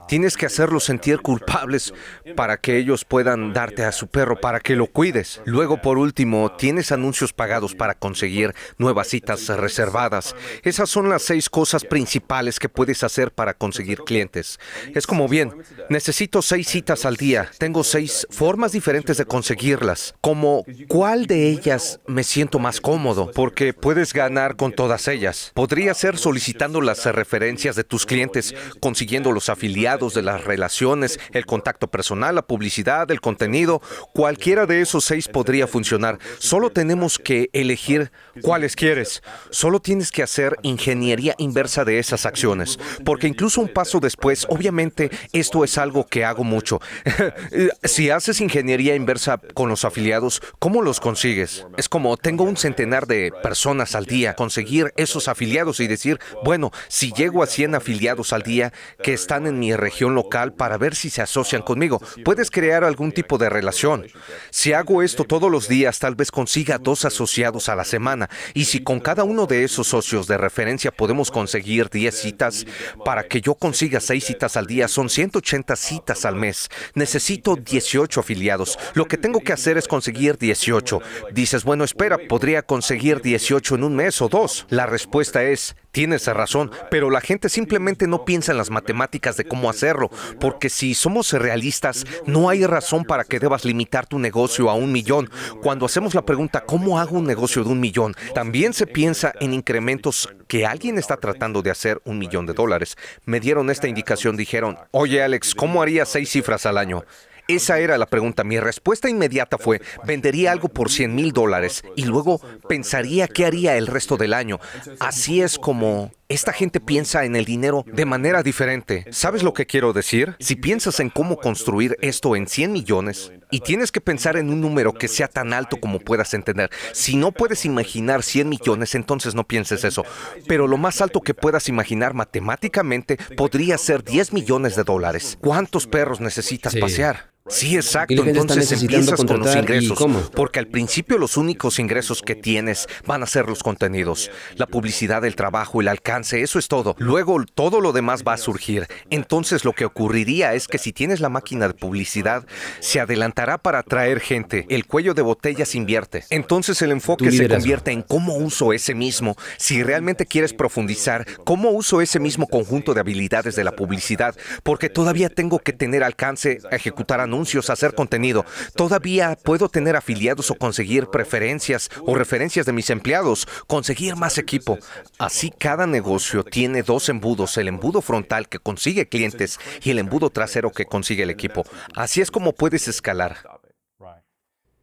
Tienes que hacerlos sentir culpables para que ellos puedan darte a su perro, para que lo cuides. Luego, por último, tienes anuncios pagados para conseguir nuevas citas reservadas. Esas son las seis cosas principales que puedes hacer para conseguir clientes. Es como bien, necesito seis citas al día. Tengo seis formas diferentes de conseguirlas. Como cuál de ellas me siento más cómodo, porque puedes ganar con todas ellas. Podría ser solicitando las referencias de tus clientes, consiguiendo los afiliados de las relaciones, el contacto personal, la publicidad, el contenido, cualquiera de esos seis podría funcionar. Solo tenemos que elegir cuáles quieres. Solo tienes que hacer ingeniería inversa de esas acciones, porque incluso un paso después, obviamente, esto es algo que hago mucho. Eh, si haces ingeniería inversa con los afiliados, ¿cómo los consigues? Es como tengo un centenar de personas al día, conseguir esos afiliados y decir, bueno, si llego a 100 afiliados al día que están en mi región local para ver si se asocian conmigo. Puedes crear algún tipo de relación. Si hago esto todos los días, tal vez consiga dos asociados a la semana. Y si con cada uno de esos socios de referencia podemos conseguir 10 citas, para que yo consiga 6 citas al día, son 180 citas al mes. Necesito 18 afiliados. Lo que tengo que hacer es conseguir 18. Dices, bueno, espera, podría conseguir 18 en un mes o dos. La respuesta es, Tienes razón, pero la gente simplemente no piensa en las matemáticas de cómo hacerlo, porque si somos realistas, no hay razón para que debas limitar tu negocio a un millón. Cuando hacemos la pregunta, ¿cómo hago un negocio de un millón? También se piensa en incrementos que alguien está tratando de hacer un millón de dólares. Me dieron esta indicación, dijeron, oye Alex, ¿cómo harías seis cifras al año? Esa era la pregunta. Mi respuesta inmediata fue, vendería algo por 100 mil dólares y luego pensaría qué haría el resto del año. Así es como esta gente piensa en el dinero de manera diferente. ¿Sabes lo que quiero decir? Si piensas en cómo construir esto en 100 millones y tienes que pensar en un número que sea tan alto como puedas entender. Si no puedes imaginar 100 millones, entonces no pienses eso. Pero lo más alto que puedas imaginar matemáticamente podría ser 10 millones de dólares. ¿Cuántos perros necesitas pasear? Sí, exacto. Entonces empiezas con los ingresos. Porque al principio los únicos ingresos que tienes van a ser los contenidos, la publicidad, el trabajo, el alcance, eso es todo. Luego todo lo demás va a surgir. Entonces lo que ocurriría es que si tienes la máquina de publicidad, se adelantará para atraer gente. El cuello de botella se invierte. Entonces el enfoque se convierte en cómo uso ese mismo. Si realmente quieres profundizar, cómo uso ese mismo conjunto de habilidades de la publicidad, porque todavía tengo que tener alcance, a ejecutar a anuncios, hacer contenido. Todavía puedo tener afiliados o conseguir preferencias o referencias de mis empleados, conseguir más equipo. Así cada negocio tiene dos embudos, el embudo frontal que consigue clientes y el embudo trasero que consigue el equipo. Así es como puedes escalar.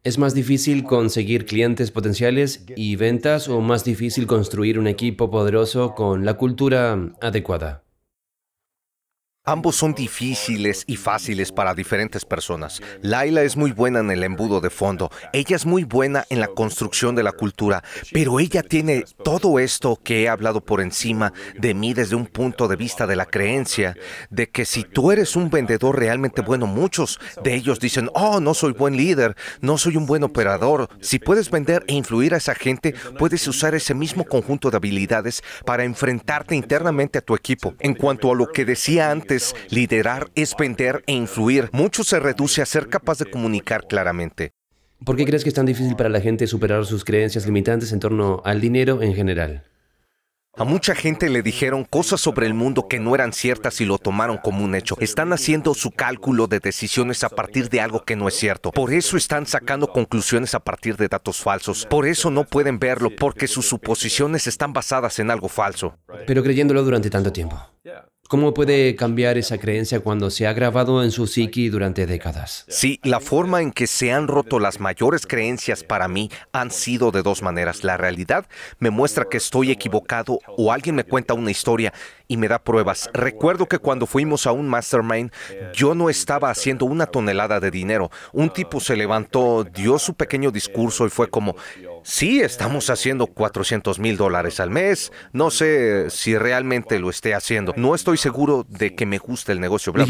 ¿Es más difícil conseguir clientes potenciales y ventas o más difícil construir un equipo poderoso con la cultura adecuada? Ambos son difíciles y fáciles para diferentes personas. Laila es muy buena en el embudo de fondo, ella es muy buena en la construcción de la cultura, pero ella tiene todo esto que he hablado por encima de mí desde un punto de vista de la creencia, de que si tú eres un vendedor realmente bueno, muchos de ellos dicen, oh, no soy buen líder, no soy un buen operador. Si puedes vender e influir a esa gente, puedes usar ese mismo conjunto de habilidades para enfrentarte internamente a tu equipo. En cuanto a lo que decía antes, Liderar es vender e influir. Mucho se reduce a ser capaz de comunicar claramente. ¿Por qué crees que es tan difícil para la gente superar sus creencias limitantes en torno al dinero en general? A mucha gente le dijeron cosas sobre el mundo que no eran ciertas y lo tomaron como un hecho. Están haciendo su cálculo de decisiones a partir de algo que no es cierto. Por eso están sacando conclusiones a partir de datos falsos. Por eso no pueden verlo, porque sus suposiciones están basadas en algo falso. Pero creyéndolo durante tanto tiempo. ¿Cómo puede cambiar esa creencia cuando se ha grabado en su psiqui durante décadas? Sí, la forma en que se han roto las mayores creencias para mí han sido de dos maneras. La realidad me muestra que estoy equivocado o alguien me cuenta una historia y me da pruebas. Recuerdo que cuando fuimos a un mastermind, yo no estaba haciendo una tonelada de dinero. Un tipo se levantó, dio su pequeño discurso y fue como, Sí, estamos haciendo 400 mil dólares al mes. No sé si realmente lo esté haciendo. No estoy seguro de que me guste el negocio. Bla,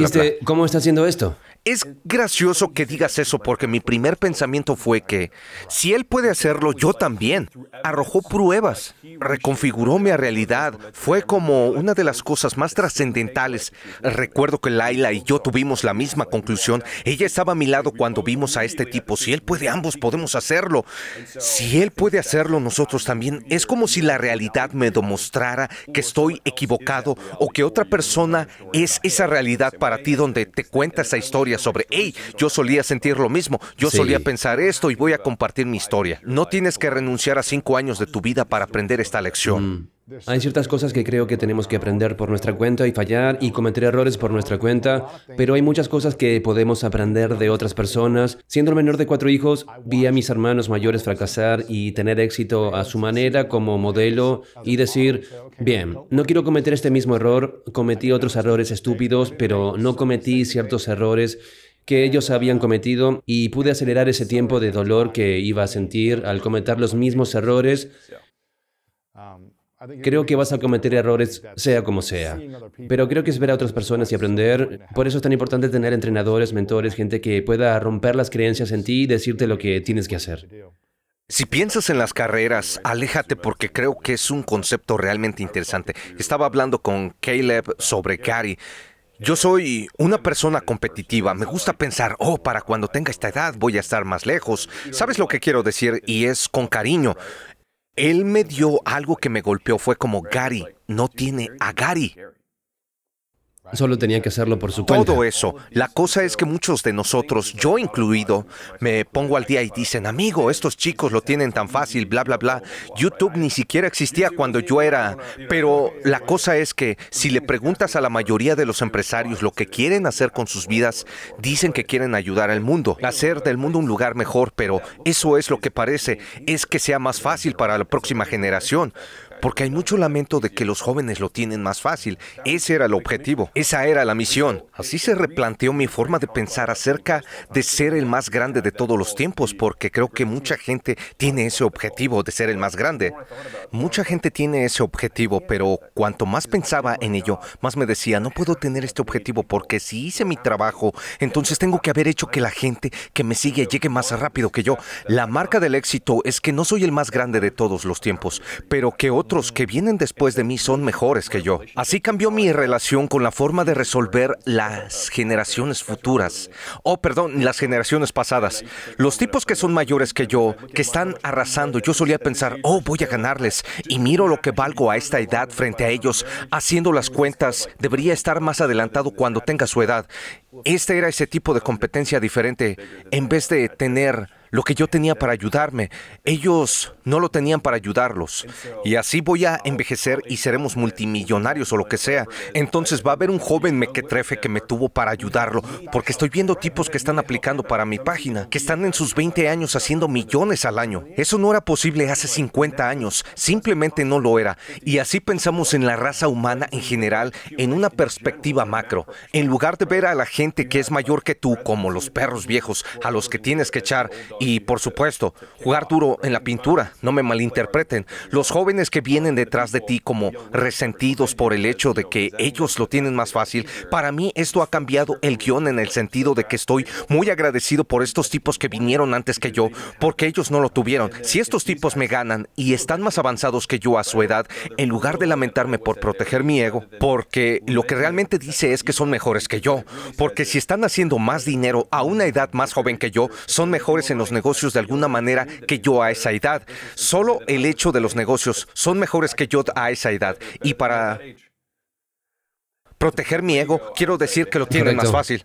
¿cómo está haciendo esto? Es gracioso que digas eso porque mi primer pensamiento fue que si él puede hacerlo, yo también. Arrojó pruebas, reconfiguró mi realidad. Fue como una de las cosas más trascendentales. Recuerdo que Laila y yo tuvimos la misma conclusión. Ella estaba a mi lado cuando vimos a este tipo. Si él puede, ambos podemos hacerlo. Si él puede hacerlo, nosotros también. Es como si la realidad me demostrara que estoy equivocado o que otra persona es esa realidad para ti donde te cuenta esa historia sobre, hey, yo solía sentir lo mismo, yo solía pensar esto y voy a compartir mi historia. No tienes que renunciar a cinco años de tu vida para aprender esta lección. Mm. Hay ciertas cosas que creo que tenemos que aprender por nuestra cuenta y fallar y cometer errores por nuestra cuenta, pero hay muchas cosas que podemos aprender de otras personas. Siendo el menor de cuatro hijos, vi a mis hermanos mayores fracasar y tener éxito a su manera como modelo y decir, bien, no quiero cometer este mismo error, cometí otros errores estúpidos, pero no cometí ciertos errores que ellos habían cometido y pude acelerar ese tiempo de dolor que iba a sentir al cometer los mismos errores um, Creo que vas a cometer errores sea como sea, pero creo que es ver a otras personas y aprender. Por eso es tan importante tener entrenadores, mentores, gente que pueda romper las creencias en ti y decirte lo que tienes que hacer. Si piensas en las carreras, aléjate porque creo que es un concepto realmente interesante. Estaba hablando con Caleb sobre Gary. Yo soy una persona competitiva. Me gusta pensar, oh, para cuando tenga esta edad voy a estar más lejos. ¿Sabes lo que quiero decir? Y es con cariño. Él me dio algo que me golpeó, fue como, Gary, no tiene a Gary. Solo tenía que hacerlo por su cuenta. Todo eso. La cosa es que muchos de nosotros, yo incluido, me pongo al día y dicen, amigo, estos chicos lo tienen tan fácil, bla, bla, bla. YouTube ni siquiera existía cuando yo era... Pero la cosa es que si le preguntas a la mayoría de los empresarios lo que quieren hacer con sus vidas, dicen que quieren ayudar al mundo, hacer del mundo un lugar mejor, pero eso es lo que parece, es que sea más fácil para la próxima generación porque hay mucho lamento de que los jóvenes lo tienen más fácil. Ese era el objetivo, esa era la misión. Así se replanteó mi forma de pensar acerca de ser el más grande de todos los tiempos, porque creo que mucha gente tiene ese objetivo de ser el más grande. Mucha gente tiene ese objetivo, pero cuanto más pensaba en ello, más me decía, no puedo tener este objetivo porque si hice mi trabajo, entonces tengo que haber hecho que la gente que me sigue llegue más rápido que yo. La marca del éxito es que no soy el más grande de todos los tiempos, pero que otro que vienen después de mí son mejores que yo. Así cambió mi relación con la forma de resolver las generaciones futuras. Oh, perdón, las generaciones pasadas. Los tipos que son mayores que yo, que están arrasando, yo solía pensar, oh, voy a ganarles. Y miro lo que valgo a esta edad frente a ellos. Haciendo las cuentas, debería estar más adelantado cuando tenga su edad. Este era ese tipo de competencia diferente. En vez de tener lo que yo tenía para ayudarme. Ellos no lo tenían para ayudarlos. Y así voy a envejecer y seremos multimillonarios o lo que sea. Entonces va a haber un joven mequetrefe que me tuvo para ayudarlo, porque estoy viendo tipos que están aplicando para mi página, que están en sus 20 años haciendo millones al año. Eso no era posible hace 50 años, simplemente no lo era. Y así pensamos en la raza humana en general, en una perspectiva macro, en lugar de ver a la gente que es mayor que tú como los perros viejos a los que tienes que echar y por supuesto, jugar duro en la pintura, no me malinterpreten. Los jóvenes que vienen detrás de ti como resentidos por el hecho de que ellos lo tienen más fácil, para mí esto ha cambiado el guión en el sentido de que estoy muy agradecido por estos tipos que vinieron antes que yo, porque ellos no lo tuvieron. Si estos tipos me ganan y están más avanzados que yo a su edad, en lugar de lamentarme por proteger mi ego, porque lo que realmente dice es que son mejores que yo, porque si están haciendo más dinero a una edad más joven que yo, son mejores en los negocios de alguna manera que yo a esa edad. Solo el hecho de los negocios son mejores que yo a esa edad. Y para proteger mi ego, quiero decir que lo tienen más fácil.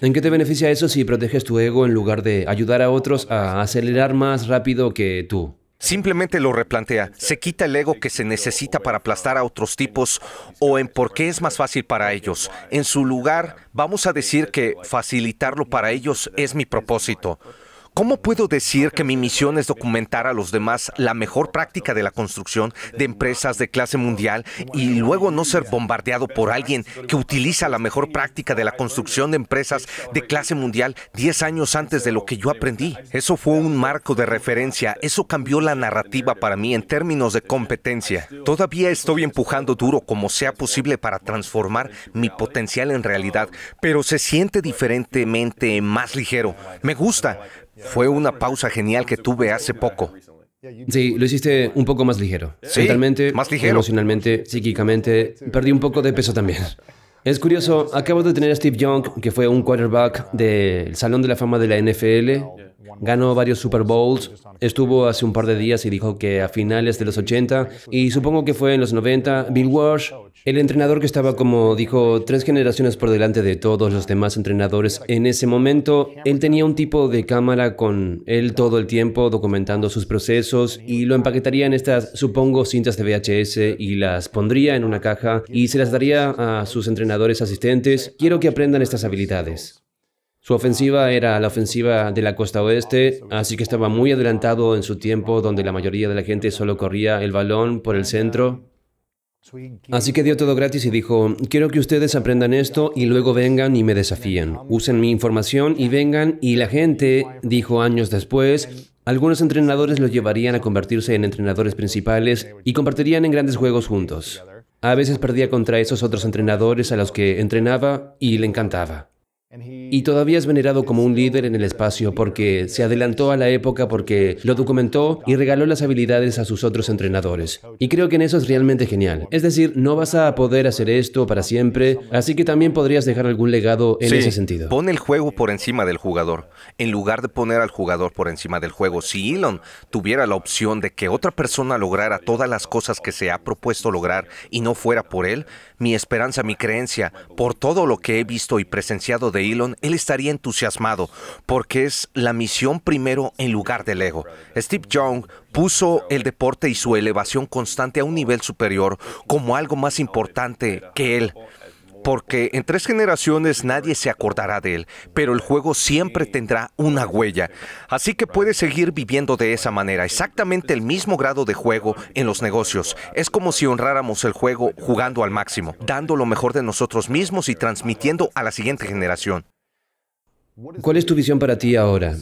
¿En qué te beneficia eso si proteges tu ego en lugar de ayudar a otros a acelerar más rápido que tú? Simplemente lo replantea, se quita el ego que se necesita para aplastar a otros tipos o en por qué es más fácil para ellos. En su lugar, vamos a decir que facilitarlo para ellos es mi propósito. ¿Cómo puedo decir que mi misión es documentar a los demás la mejor práctica de la construcción de empresas de clase mundial y luego no ser bombardeado por alguien que utiliza la mejor práctica de la construcción de empresas de clase mundial 10 años antes de lo que yo aprendí? Eso fue un marco de referencia, eso cambió la narrativa para mí en términos de competencia. Todavía estoy empujando duro como sea posible para transformar mi potencial en realidad, pero se siente diferentemente más ligero. Me gusta. Fue una pausa genial que tuve hace poco. Sí, lo hiciste un poco más ligero. Sí, más ligero. emocionalmente, psíquicamente, perdí un poco de peso también. Es curioso, acabo de tener a Steve Young, que fue un quarterback del Salón de la Fama de la NFL, Ganó varios Super Bowls, estuvo hace un par de días y dijo que a finales de los 80 y supongo que fue en los 90, Bill Walsh, el entrenador que estaba como dijo tres generaciones por delante de todos los demás entrenadores en ese momento, él tenía un tipo de cámara con él todo el tiempo documentando sus procesos y lo empaquetaría en estas, supongo, cintas de VHS y las pondría en una caja y se las daría a sus entrenadores asistentes. Quiero que aprendan estas habilidades. Su ofensiva era la ofensiva de la costa oeste, así que estaba muy adelantado en su tiempo donde la mayoría de la gente solo corría el balón por el centro. Así que dio todo gratis y dijo, quiero que ustedes aprendan esto y luego vengan y me desafíen. Usen mi información y vengan y la gente, dijo años después, algunos entrenadores los llevarían a convertirse en entrenadores principales y compartirían en grandes juegos juntos. A veces perdía contra esos otros entrenadores a los que entrenaba y le encantaba. Y todavía es venerado como un líder en el espacio porque se adelantó a la época, porque lo documentó y regaló las habilidades a sus otros entrenadores. Y creo que en eso es realmente genial. Es decir, no vas a poder hacer esto para siempre, así que también podrías dejar algún legado en ese sentido. Pone el juego por encima del jugador, en lugar de poner al jugador por encima del juego. Si Elon tuviera la opción de que otra persona lograra todas las cosas que se ha propuesto lograr y no fuera por él, mi esperanza, mi creencia, por todo lo que he visto y presenciado de Elon, él estaría entusiasmado, porque es la misión primero en lugar del ego. Steve Young puso el deporte y su elevación constante a un nivel superior como algo más importante que él porque en tres generaciones nadie se acordará de él, pero el juego siempre tendrá una huella. Así que puedes seguir viviendo de esa manera, exactamente el mismo grado de juego en los negocios. Es como si honráramos el juego jugando al máximo, dando lo mejor de nosotros mismos y transmitiendo a la siguiente generación. ¿Cuál es tu visión para ti ahora?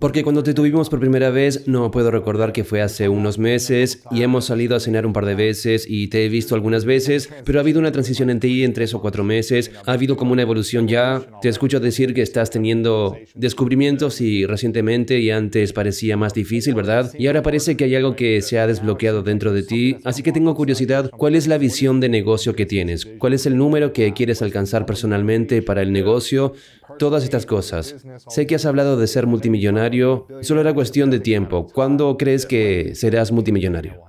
Porque cuando te tuvimos por primera vez, no puedo recordar que fue hace unos meses, y hemos salido a cenar un par de veces y te he visto algunas veces, pero ha habido una transición en ti en tres o cuatro meses, ha habido como una evolución ya, te escucho decir que estás teniendo descubrimientos y recientemente y antes parecía más difícil, ¿verdad? Y ahora parece que hay algo que se ha desbloqueado dentro de ti, así que tengo curiosidad, ¿cuál es la visión de negocio que tienes? ¿Cuál es el número que quieres alcanzar personalmente para el negocio? todas estas cosas. Sé que has hablado de ser multimillonario, solo era cuestión de tiempo. ¿Cuándo crees que serás multimillonario?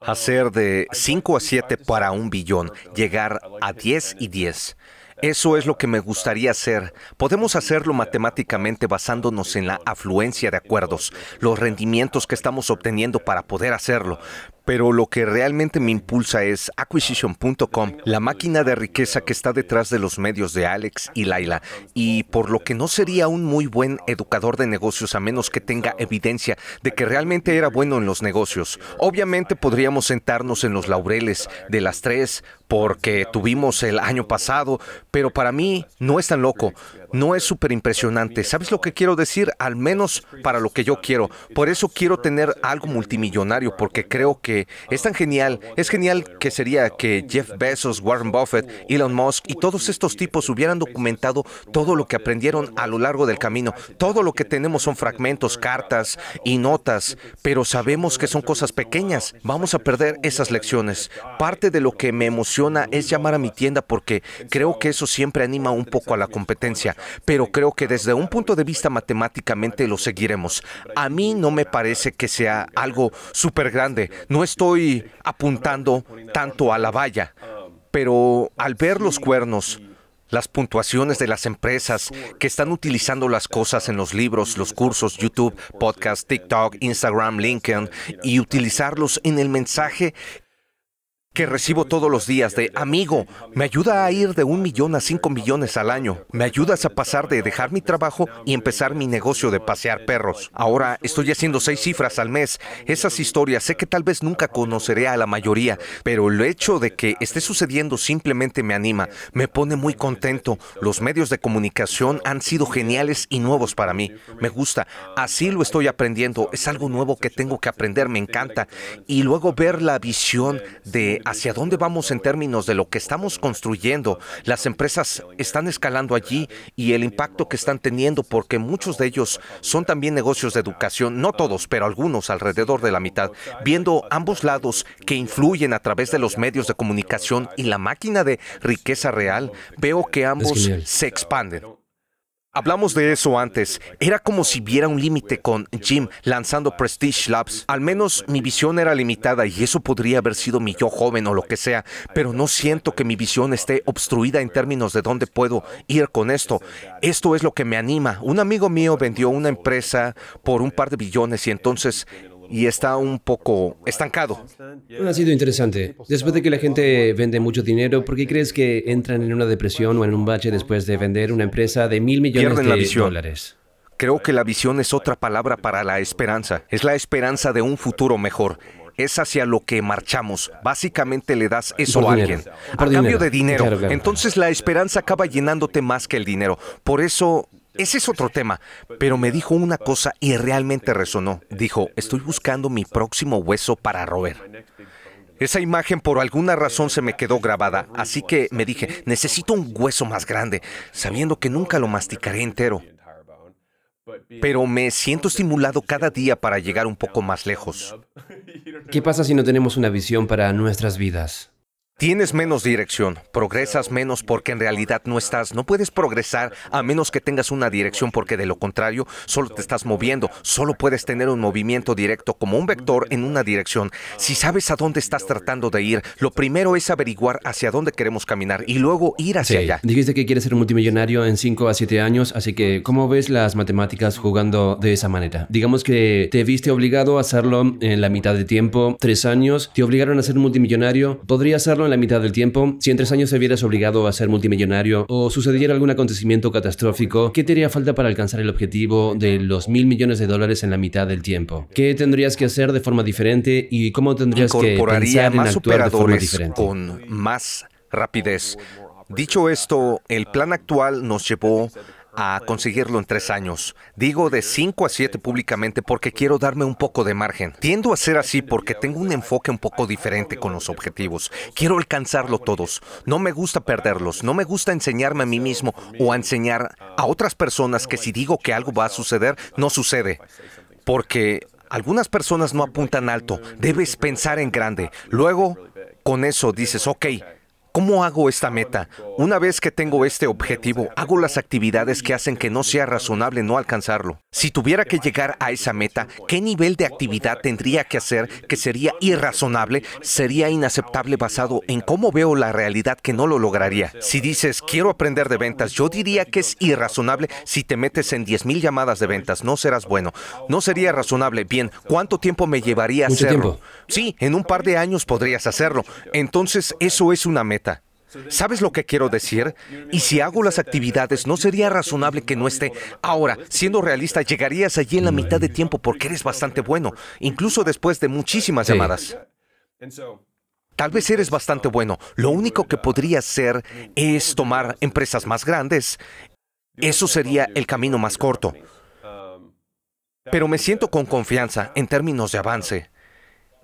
Hacer de 5 a 7 para un billón, llegar a 10 y 10. Eso es lo que me gustaría hacer. Podemos hacerlo matemáticamente basándonos en la afluencia de acuerdos, los rendimientos que estamos obteniendo para poder hacerlo, pero lo que realmente me impulsa es acquisition.com, la máquina de riqueza que está detrás de los medios de Alex y Laila, y por lo que no sería un muy buen educador de negocios a menos que tenga evidencia de que realmente era bueno en los negocios. Obviamente podríamos sentarnos en los laureles de las tres, porque tuvimos el año pasado, pero para mí no es tan loco no es súper impresionante. ¿Sabes lo que quiero decir? Al menos para lo que yo quiero. Por eso quiero tener algo multimillonario, porque creo que es tan genial. Es genial que sería que Jeff Bezos, Warren Buffett, Elon Musk y todos estos tipos hubieran documentado todo lo que aprendieron a lo largo del camino. Todo lo que tenemos son fragmentos, cartas y notas, pero sabemos que son cosas pequeñas. Vamos a perder esas lecciones. Parte de lo que me emociona es llamar a mi tienda porque creo que eso siempre anima un poco a la competencia pero creo que desde un punto de vista matemáticamente lo seguiremos. A mí no me parece que sea algo súper grande. No estoy apuntando tanto a la valla, pero al ver los cuernos, las puntuaciones de las empresas que están utilizando las cosas en los libros, los cursos, YouTube, podcast, TikTok, Instagram, LinkedIn y utilizarlos en el mensaje que recibo todos los días de, amigo, me ayuda a ir de un millón a cinco millones al año. Me ayudas a pasar de dejar mi trabajo y empezar mi negocio de pasear perros. Ahora estoy haciendo seis cifras al mes. Esas historias sé que tal vez nunca conoceré a la mayoría, pero el hecho de que esté sucediendo simplemente me anima, me pone muy contento. Los medios de comunicación han sido geniales y nuevos para mí. Me gusta, así lo estoy aprendiendo. Es algo nuevo que tengo que aprender, me encanta. Y luego ver la visión de hacia dónde vamos en términos de lo que estamos construyendo. Las empresas están escalando allí y el impacto que están teniendo porque muchos de ellos son también negocios de educación, no todos, pero algunos alrededor de la mitad, viendo ambos lados que influyen a través de los medios de comunicación y la máquina de riqueza real, veo que ambos se expanden. Hablamos de eso antes. Era como si viera un límite con Jim lanzando Prestige Labs. Al menos mi visión era limitada y eso podría haber sido mi yo joven o lo que sea, pero no siento que mi visión esté obstruida en términos de dónde puedo ir con esto. Esto es lo que me anima. Un amigo mío vendió una empresa por un par de billones y entonces y está un poco estancado. Ha sido interesante. Después de que la gente vende mucho dinero, ¿por qué crees que entran en una depresión o en un bache después de vender una empresa de mil millones de dólares? Creo que la visión es otra palabra para la esperanza. Es la esperanza de un futuro mejor es hacia lo que marchamos. Básicamente le das eso a alguien. A cambio de dinero. Entonces la esperanza acaba llenándote más que el dinero. Por eso ese es otro tema, pero me dijo una cosa y realmente resonó. Dijo, estoy buscando mi próximo hueso para roer. Esa imagen por alguna razón se me quedó grabada, así que me dije, necesito un hueso más grande, sabiendo que nunca lo masticaré entero. Pero me siento estimulado cada día para llegar un poco más lejos. ¿Qué pasa si no tenemos una visión para nuestras vidas? Tienes menos dirección, progresas menos porque en realidad no estás, no puedes progresar a menos que tengas una dirección porque de lo contrario solo te estás moviendo, solo puedes tener un movimiento directo como un vector en una dirección. Si sabes a dónde estás tratando de ir, lo primero es averiguar hacia dónde queremos caminar y luego ir hacia allá. Dijiste que quieres ser multimillonario en 5 a 7 años, así que ¿cómo ves las matemáticas jugando de esa manera? Digamos que te viste obligado a hacerlo en la mitad de tiempo, 3 años, te obligaron a ser multimillonario, podría hacerlo en la mitad del tiempo, si en tres años se vieras obligado a ser multimillonario o sucediera algún acontecimiento catastrófico, ¿qué te haría falta para alcanzar el objetivo de los mil millones de dólares en la mitad del tiempo? ¿Qué tendrías que hacer de forma diferente y cómo tendrías que pensar en actuar de forma diferente? Con más rapidez. Dicho esto, el plan actual nos llevó a conseguirlo en tres años. Digo de cinco a siete públicamente porque quiero darme un poco de margen. Tiendo a ser así porque tengo un enfoque un poco diferente con los objetivos. Quiero alcanzarlo todos. No me gusta perderlos. No me gusta enseñarme a mí mismo o a enseñar a otras personas que si digo que algo va a suceder, no sucede. Porque algunas personas no apuntan alto. Debes pensar en grande. Luego, con eso dices, ok, ¿Cómo hago esta meta? Una vez que tengo este objetivo, hago las actividades que hacen que no sea razonable no alcanzarlo. Si tuviera que llegar a esa meta, ¿qué nivel de actividad tendría que hacer que sería irrazonable, sería inaceptable basado en cómo veo la realidad que no lo lograría? Si dices, quiero aprender de ventas, yo diría que es irrazonable si te metes en 10.000 llamadas de ventas, no serás bueno. No sería razonable. Bien, ¿cuánto tiempo me llevaría a hacerlo? Tiempo. Sí, en un par de años podrías hacerlo. Entonces, eso es una meta. ¿Sabes lo que quiero decir? Y si hago las actividades, no sería razonable que no esté. Ahora, siendo realista, llegarías allí en la mitad de tiempo porque eres bastante bueno, incluso después de muchísimas llamadas. Tal vez eres bastante bueno. Lo único que podría hacer es tomar empresas más grandes. Eso sería el camino más corto. Pero me siento con confianza en términos de avance.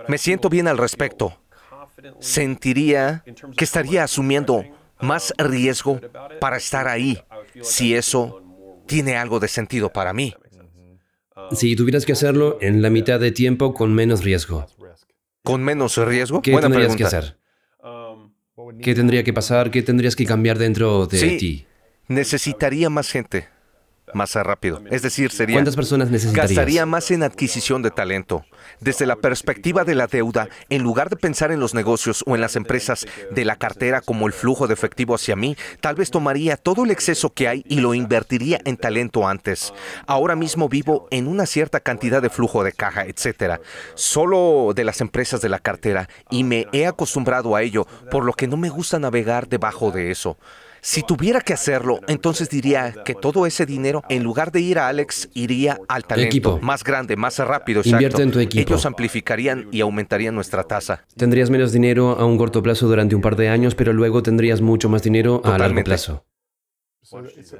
Me siento bien al respecto sentiría que estaría asumiendo um, más riesgo para estar ahí, si eso tiene algo de sentido para mí. Mm-hmm. Si tuvieras que um, hacerlo en la mitad de tiempo con menos riesgo. ¿Con menos riesgo? ¿Qué tendrías que hacer? Um, ¿Qué tendría que pasar? ¿Qué tendrías que cambiar dentro de ti? Necesitaría más gente más rápido. Es decir, sería, ¿Cuántas personas necesitarías? gastaría más en adquisición de talento. Desde la perspectiva de la deuda, en lugar de pensar en los negocios o en las empresas de la cartera como el flujo de efectivo hacia mí, tal vez tomaría todo el exceso que hay y lo invertiría en talento antes. Ahora mismo vivo en una cierta cantidad de flujo de caja, etcétera, solo de las empresas de la cartera y me he acostumbrado a ello, por lo que no me gusta navegar debajo de eso. Si tuviera que hacerlo, entonces diría que todo ese dinero, en lugar de ir a Alex, iría al talento. Equipo. Más grande, más rápido, Invierte en tu equipo. Ellos amplificarían y aumentarían nuestra tasa. Tendrías menos dinero a un corto plazo durante un par de años, pero luego tendrías mucho más dinero a largo plazo.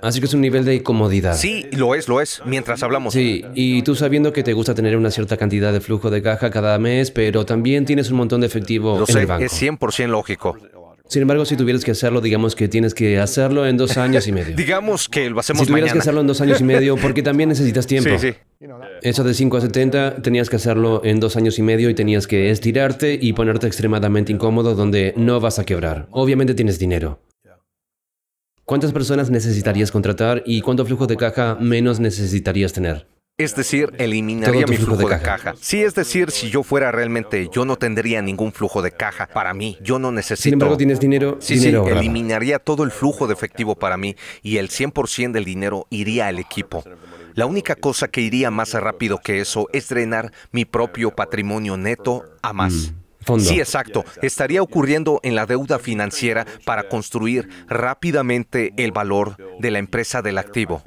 Así que es un nivel de comodidad. Sí, lo es, lo es, mientras hablamos. Sí, y tú sabiendo que te gusta tener una cierta cantidad de flujo de caja cada mes, pero también tienes un montón de efectivo en el banco. Es 100% lógico. Sin embargo, si tuvieras que hacerlo, digamos que tienes que hacerlo en dos años y medio. digamos que lo hacemos Si tuvieras que hacerlo en dos años y medio, porque también necesitas tiempo. Sí, sí. Eso de 5 a 70, tenías que hacerlo en dos años y medio y tenías que estirarte y ponerte extremadamente incómodo donde no vas a quebrar. Obviamente tienes dinero. ¿Cuántas personas necesitarías contratar y cuánto flujo de caja menos necesitarías tener? Es decir, eliminaría mi flujo, de, caja. Sí, es decir, si yo fuera realmente, yo no tendría ningún flujo de caja para mí. Yo no necesito. Sin embargo, tienes dinero. Sí, sí, eliminaría todo el flujo de efectivo para mí y el 100% del dinero iría al equipo. La única cosa que iría más rápido que eso es drenar mi propio patrimonio neto a más. Mm, sí, exacto. Estaría ocurriendo en la deuda financiera para construir rápidamente el valor de la empresa del activo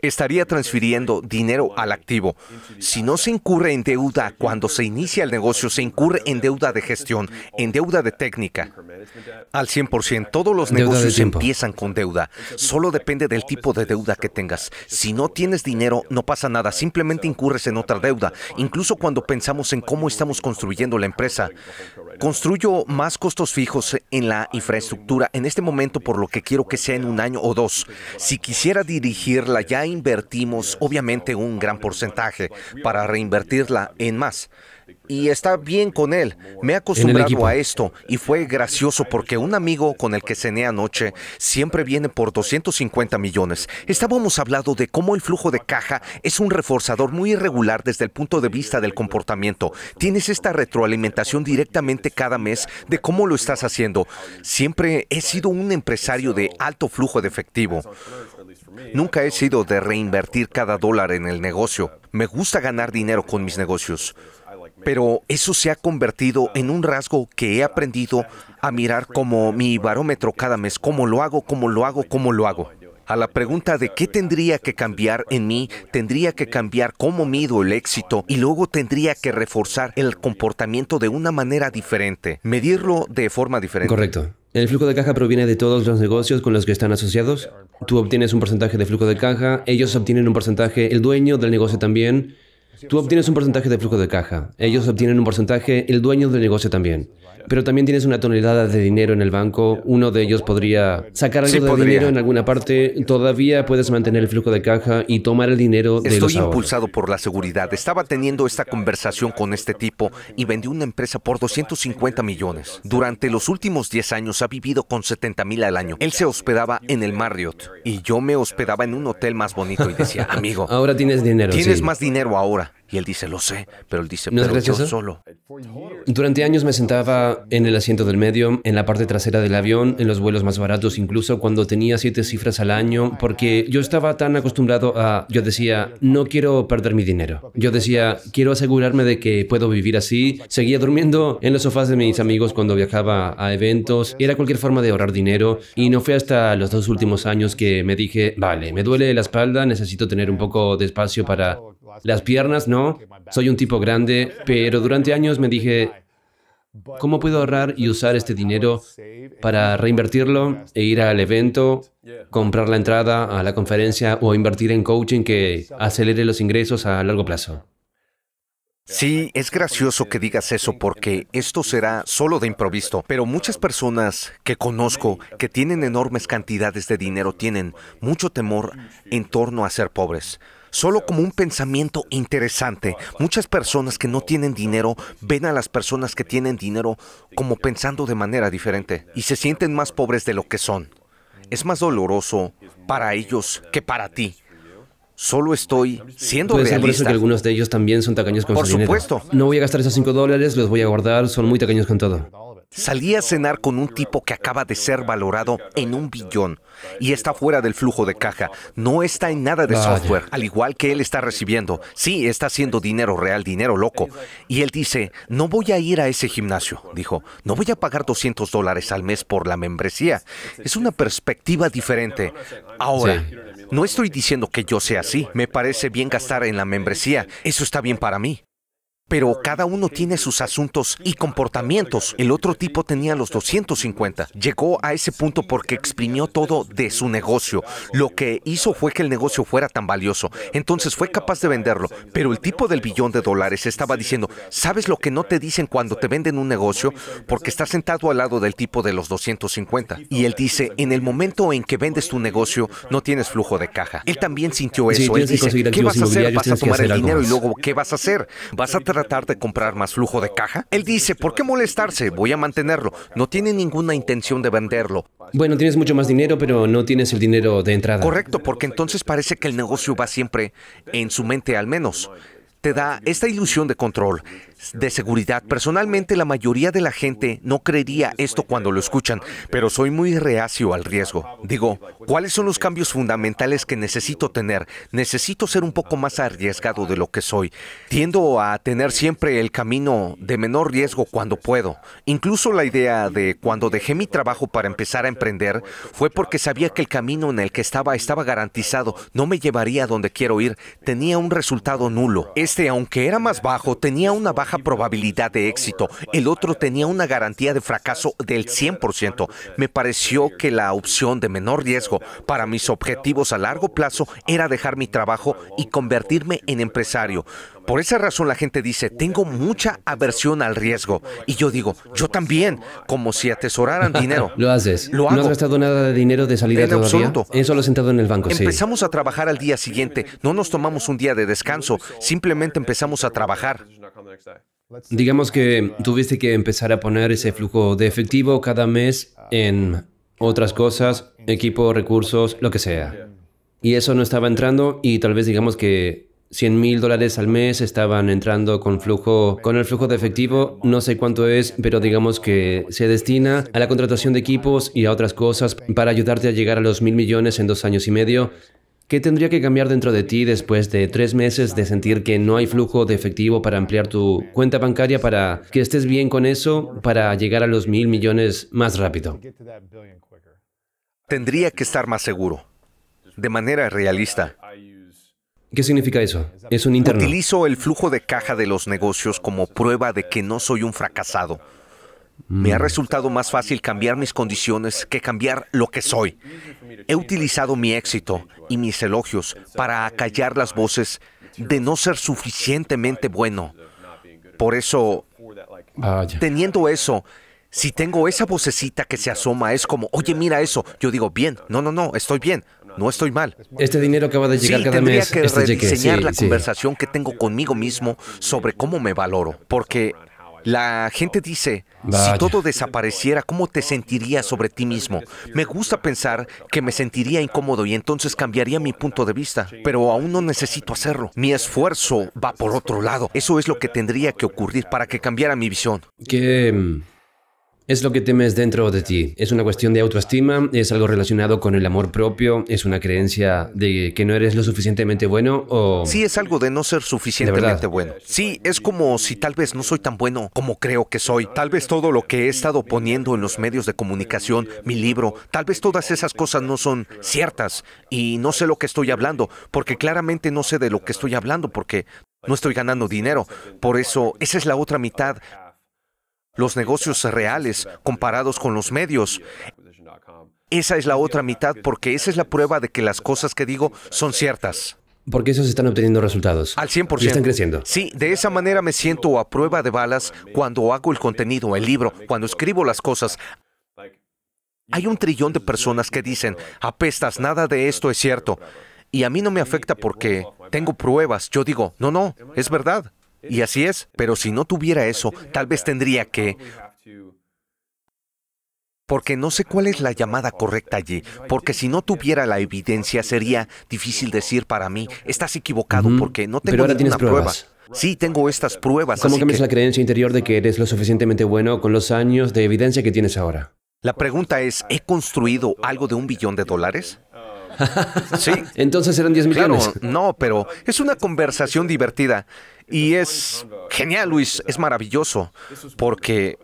estaría transfiriendo dinero al activo. Si no se incurre en deuda cuando se inicia el negocio, se incurre en deuda de gestión, en deuda de técnica. Al 100%, todos los negocios empiezan con deuda. Solo depende del tipo de deuda que tengas. Si no tienes dinero, no pasa nada, simplemente incurres en otra deuda. Incluso cuando pensamos en cómo estamos construyendo la empresa, construyo más costos fijos en la infraestructura en este momento por lo que quiero que sea en un año o dos. Si quisiera dirigirla, ya invertimos obviamente un gran porcentaje para reinvertirla en más y está bien con él. Me he acostumbrado a esto y fue gracioso porque un amigo con el que cené anoche siempre viene por 250 millones. Estábamos hablando de cómo el flujo de caja es un reforzador muy irregular desde el punto de vista del comportamiento. Tienes esta retroalimentación directamente cada mes de cómo lo estás haciendo. Siempre he sido un empresario de alto flujo de efectivo. Nunca he sido de reinvertir cada dólar en el negocio. Me gusta ganar dinero con mis negocios pero eso se ha convertido en un rasgo que he aprendido a mirar como mi barómetro cada mes, cómo lo hago, cómo lo hago, cómo lo hago. A la pregunta de qué tendría que cambiar en mí, tendría que cambiar cómo mido el éxito y luego tendría que reforzar el comportamiento de una manera diferente, medirlo de forma diferente. Correcto. El flujo de caja proviene de todos los negocios con los que están asociados. Tú obtienes un porcentaje de flujo de caja, ellos obtienen un porcentaje, el dueño del negocio también. Tú obtienes un porcentaje de flujo de caja, ellos obtienen un porcentaje, el dueño del negocio también pero también tienes una tonelada de dinero en el banco, uno de ellos podría sacar algo de dinero en alguna parte, todavía puedes mantener el flujo de caja y tomar el dinero de Estoy impulsado por la seguridad. Estaba teniendo esta conversación con este tipo y vendió una empresa por 250 millones. Durante los últimos 10 años ha vivido con 70 mil al año. Él se hospedaba en el Marriott y yo me hospedaba en un hotel más bonito y decía, amigo, ahora tienes dinero. Tienes más dinero ahora. Y él dice, lo sé, pero él dice, ¿No pero solo. Durante años me sentaba en el asiento del medio, en la parte trasera del avión, en los vuelos más baratos, incluso cuando tenía siete cifras al año, porque yo estaba tan acostumbrado a, yo decía, no quiero perder mi dinero. Yo decía, quiero asegurarme de que puedo vivir así. Seguía durmiendo en los sofás de mis amigos cuando viajaba a eventos. Era cualquier forma de ahorrar dinero. Y no fue hasta los dos últimos años que me dije, vale, me duele la espalda, necesito tener un poco de espacio para las piernas no, soy un tipo grande, pero durante años me dije, ¿Cómo puedo ahorrar y usar este dinero para reinvertirlo e ir al evento, comprar la entrada a la conferencia o invertir en coaching que acelere los ingresos a largo plazo? Sí, es gracioso que digas eso porque esto será solo de improviso, pero muchas personas que conozco que tienen enormes cantidades de dinero tienen mucho temor en torno a ser pobres solo como un pensamiento interesante. Muchas personas que no tienen dinero ven a las personas que tienen dinero como pensando de manera diferente y se sienten más pobres de lo que son. Es más doloroso para ellos que para ti. Solo estoy siendo realista. por eso que algunos de ellos también son tacaños con por su dinero. Por supuesto. No voy a gastar esos cinco dólares, los voy a guardar, son muy tacaños con todo. Salí a cenar con un tipo que acaba de ser valorado en un billón y está fuera del flujo de caja. No está en nada de software, al igual que él está recibiendo. Sí, está haciendo dinero real, dinero loco. Y él dice, no voy a ir a ese gimnasio, dijo. No voy a pagar 200 dólares al mes por la membresía. Es una perspectiva diferente. Ahora, no estoy diciendo que yo sea así. Me parece bien gastar en la membresía. Eso está bien para mí pero cada uno tiene sus asuntos y comportamientos. El otro tipo tenía los 250. Llegó a ese punto porque exprimió todo de su negocio. Lo que hizo fue que el negocio fuera tan valioso. Entonces fue capaz de venderlo. Pero el tipo del billón de dólares estaba diciendo, ¿sabes lo que no te dicen cuando te venden un negocio? Porque está sentado al lado del tipo de los 250. Y él dice, en el momento en que vendes tu negocio, no tienes flujo de caja. Él también sintió eso. él dice, ¿qué vas a hacer? ¿Vas a tomar el dinero y luego qué vas a hacer? ¿Vas a tratar de comprar más flujo de caja? Él dice, ¿por qué molestarse? Voy a mantenerlo. No tiene ninguna intención de venderlo. Bueno, tienes mucho más dinero, pero no tienes el dinero de entrada. Correcto, porque entonces parece que el negocio va siempre, en su mente al menos, te da esta ilusión de control de seguridad. Personalmente, la mayoría de la gente no creería esto cuando lo escuchan, pero soy muy reacio al riesgo. Digo, ¿cuáles son los cambios fundamentales que necesito tener? Necesito ser un poco más arriesgado de lo que soy. Tiendo a tener siempre el camino de menor riesgo cuando puedo. Incluso la idea de cuando dejé mi trabajo para empezar a emprender fue porque sabía que el camino en el que estaba estaba garantizado, no me llevaría a donde quiero ir, tenía un resultado nulo. Este, aunque era más bajo, tenía una baja probabilidad de éxito, el otro tenía una garantía de fracaso del 100%. Me pareció que la opción de menor riesgo para mis objetivos a largo plazo era dejar mi trabajo y convertirme en empresario. Por esa razón la gente dice, tengo mucha aversión al riesgo. Y yo digo, yo también, como si atesoraran dinero. lo haces. No has gastado nada de dinero de salida en todavía. Absoluto. lo sentado en el banco. Empezamos a trabajar al día siguiente. No nos tomamos un día de descanso. Simplemente empezamos a trabajar. Digamos que tuviste que empezar a poner ese flujo de efectivo cada mes en otras cosas, equipo, recursos, lo que sea. Y eso no estaba entrando y tal vez digamos que 100 mil dólares al mes estaban entrando con flujo, con el flujo de efectivo, no sé cuánto es, pero digamos que se destina a la contratación de equipos y a otras cosas para ayudarte a llegar a los mil millones en dos años y medio. ¿Qué tendría que cambiar dentro de ti después de tres meses de sentir que no hay flujo de efectivo para ampliar tu cuenta bancaria para que estés bien con eso para llegar a los mil millones más rápido? Tendría que estar más seguro, de manera realista ¿Qué significa eso? Es un interno. Utilizo el flujo de caja de los negocios como prueba de que no soy un fracasado. Me ha mm. resultado más fácil cambiar mis condiciones que cambiar lo que soy. He utilizado mi éxito y mis elogios para acallar las voces de no ser suficientemente bueno. Por eso, teniendo eso, si tengo esa vocecita que se asoma, es como, oye, mira eso. Yo digo, bien, no, no, no, estoy bien. No estoy mal. Este dinero acaba de llegar sí, cada tendría que este rediseñar la conversación que tengo conmigo mismo sobre cómo me valoro, porque la gente dice, si todo desapareciera, ¿cómo te sentirías sobre ti mismo? Me gusta pensar que me sentiría incómodo y entonces cambiaría mi punto de vista, pero aún no necesito hacerlo. Mi esfuerzo va por otro lado. Eso es lo que tendría que ocurrir para que cambiara mi visión. Que... Mm, es lo que temes dentro de ti. Es una cuestión de autoestima, es algo relacionado con el amor propio, es una creencia de que no eres lo suficientemente bueno o... Sí, es algo de no ser suficientemente bueno. Sí, es como si tal vez no soy tan bueno como creo que soy. Tal vez todo lo que he estado poniendo en los medios de comunicación, mi libro, tal vez todas esas cosas no son ciertas y no sé lo que estoy hablando, porque claramente no sé de lo que estoy hablando, porque no estoy ganando dinero. Por eso, esa es la otra mitad los negocios reales comparados con los medios. Esa es la otra mitad porque esa es la prueba de que las cosas que digo son ciertas. Porque esos están obteniendo resultados. Al 100%. Y están creciendo. Sí, de esa manera me siento a prueba de balas cuando hago el contenido, el libro, cuando escribo las cosas. Hay un trillón de personas que dicen, apestas, nada de esto es cierto. Y a mí no me afecta porque tengo pruebas. Yo digo, no, no, es verdad. Y así es, pero si no tuviera eso, tal vez tendría que... Porque no sé cuál es la llamada correcta allí, porque si no tuviera la evidencia sería difícil decir para mí, estás equivocado porque no tengo pero pruebas. prueba. Sí, tengo estas pruebas. ¿Cómo cambias la creencia interior de que eres lo suficientemente bueno con los años de evidencia que tienes ahora? La pregunta es, ¿he construido algo de un billón de dólares? sí. Entonces eran 10 millones. Claro, no, pero es una conversación divertida. Y es genial, Luis, es maravilloso, porque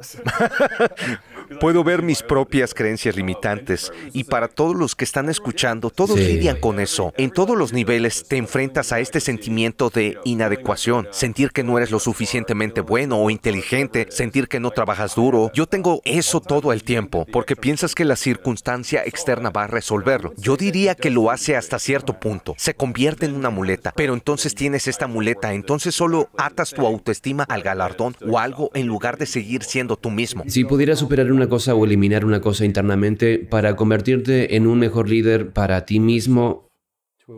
puedo ver mis propias creencias limitantes y para todos los que están escuchando, todos lidian con eso. En todos los niveles te enfrentas a este sentimiento de inadecuación, sentir que no eres lo suficientemente bueno o inteligente, sentir que no trabajas duro. Yo tengo eso todo el tiempo porque piensas que la circunstancia externa va a resolverlo. Yo diría que lo hace hasta cierto punto. Se convierte en una muleta, pero entonces tienes esta muleta, entonces solo atas tu autoestima al galardón o algo en lugar de seguir siendo tú mismo. Si pudiera superar una cosa o eliminar una cosa internamente para convertirte en un mejor líder para ti mismo,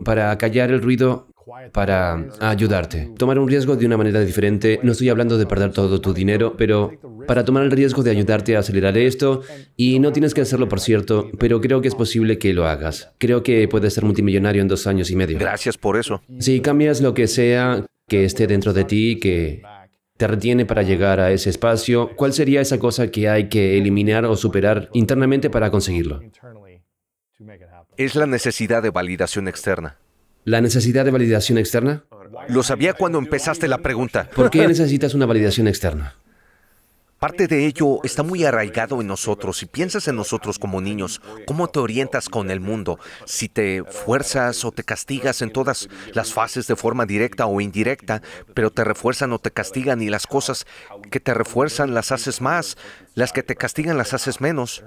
para callar el ruido para ayudarte. Tomar un riesgo de una manera diferente, no estoy hablando de perder todo tu dinero, pero para tomar el riesgo de ayudarte a acelerar esto, y no tienes que hacerlo por cierto, pero creo que es posible que lo hagas. Creo que puedes ser multimillonario en dos años y medio. Gracias por eso. Si cambias lo que sea que esté dentro de ti, que te retiene para llegar a ese espacio? ¿Cuál sería esa cosa que hay que eliminar o superar internamente para conseguirlo? Es la necesidad de validación externa. ¿La necesidad de validación externa? Lo sabía cuando empezaste la pregunta. ¿Por qué necesitas una validación externa? Parte de ello está muy arraigado en nosotros. Si piensas en nosotros como niños, cómo te orientas con el mundo, si te fuerzas o te castigas en todas las fases de forma directa o indirecta, pero te refuerzan o te castigan y las cosas que te refuerzan las haces más, las que te castigan las haces menos.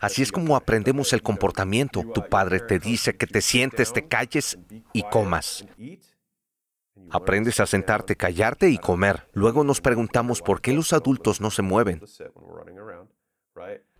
Así es como aprendemos el comportamiento. Tu padre te dice que te sientes, te calles y comas. Aprendes a sentarte, callarte y comer. Luego nos preguntamos por qué los adultos no se mueven.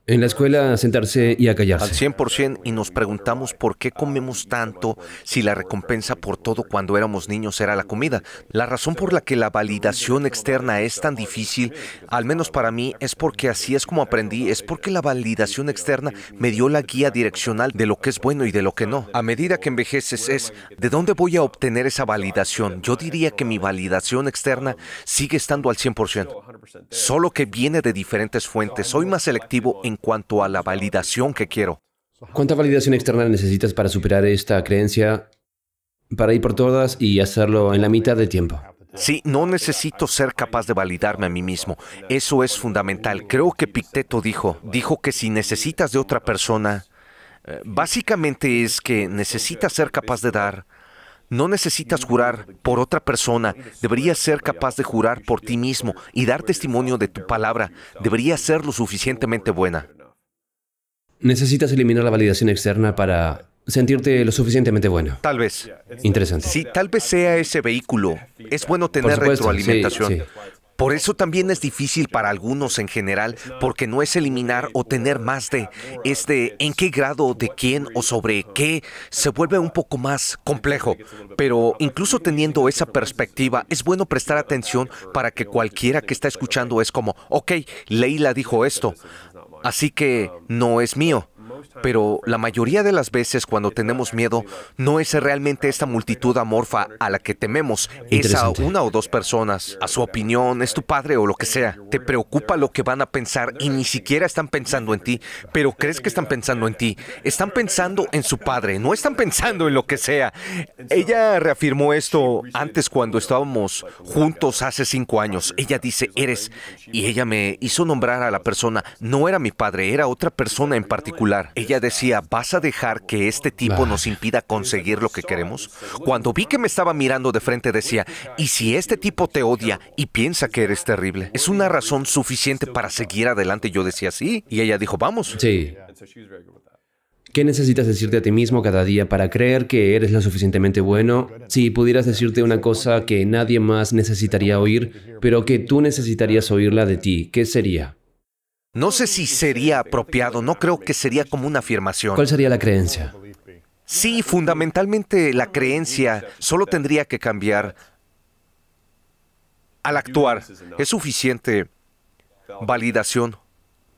En la escuela, sentarse y a callarse. Al 100% y nos preguntamos por qué comemos tanto si la recompensa por todo cuando éramos niños era la comida. La razón por la que la validación externa es tan difícil, al menos para mí, es porque así es como aprendí, es porque la validación externa me dio la guía direccional de lo que es bueno y de lo que no. A medida que envejeces es, ¿de dónde voy a obtener esa validación? Yo diría que mi validación externa sigue estando al 100%, solo que viene de diferentes fuentes. Soy más selectivo en en cuanto a la validación que quiero. ¿Cuánta validación externa necesitas para superar esta creencia, para ir por todas y hacerlo en la mitad de tiempo? Sí, no necesito ser capaz de validarme a mí mismo. Eso es fundamental. Creo que Picteto dijo, dijo que si necesitas de otra persona, eh, básicamente es que necesitas ser capaz de dar no necesitas jurar por otra persona, deberías ser capaz de jurar por ti mismo y dar testimonio de tu palabra. deberías ser lo suficientemente buena. Necesitas eliminar la validación externa para sentirte lo suficientemente bueno. Tal vez. Interesante. Sí, tal vez sea ese vehículo. Es bueno tener retroalimentación. Por eso también es difícil para algunos en general, porque no es eliminar o tener más de, es de en qué grado, de quién o sobre qué, se vuelve un poco más complejo. Pero incluso teniendo esa perspectiva, es bueno prestar atención para que cualquiera que está escuchando es como, ok, Leila dijo esto, así que no es mío. Pero la mayoría de las veces cuando tenemos miedo, no es realmente esta multitud amorfa a la que tememos, es a una o dos personas, a su opinión, es tu padre o lo que sea. Te preocupa lo que van a pensar y ni siquiera están pensando en ti, pero crees que están pensando en ti. Están pensando en su padre, no están pensando en lo que sea. Ella reafirmó esto antes cuando estábamos juntos hace cinco años. Ella dice, eres, y ella me hizo nombrar a la persona, no era mi padre, era otra persona en particular. Ella decía, ¿vas a dejar que este tipo nos impida conseguir lo que queremos? Cuando vi que me estaba mirando de frente decía, ¿y si este tipo te odia y piensa que eres terrible? ¿Es una razón suficiente para seguir adelante? Yo decía, sí. Y ella dijo, vamos. Sí. ¿Qué necesitas decirte a ti mismo cada día para creer que eres lo suficientemente bueno? Si pudieras decirte una cosa que nadie más necesitaría oír, pero que tú necesitarías oírla de ti, ¿qué sería? No sé si sería apropiado, no creo que sería como una afirmación. ¿Cuál sería la creencia? Sí, fundamentalmente la creencia solo tendría que cambiar al actuar. Es suficiente validación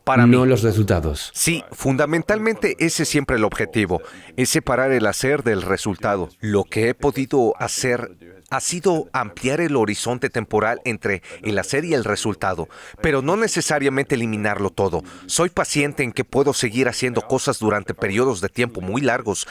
para no los resultados. Sí, fundamentalmente ese es siempre el objetivo, es separar el hacer del resultado. Lo que he podido hacer ha sido ampliar el horizonte temporal entre el hacer y el resultado, pero no necesariamente eliminarlo todo. Soy paciente en que puedo seguir haciendo cosas durante periodos de tiempo muy largos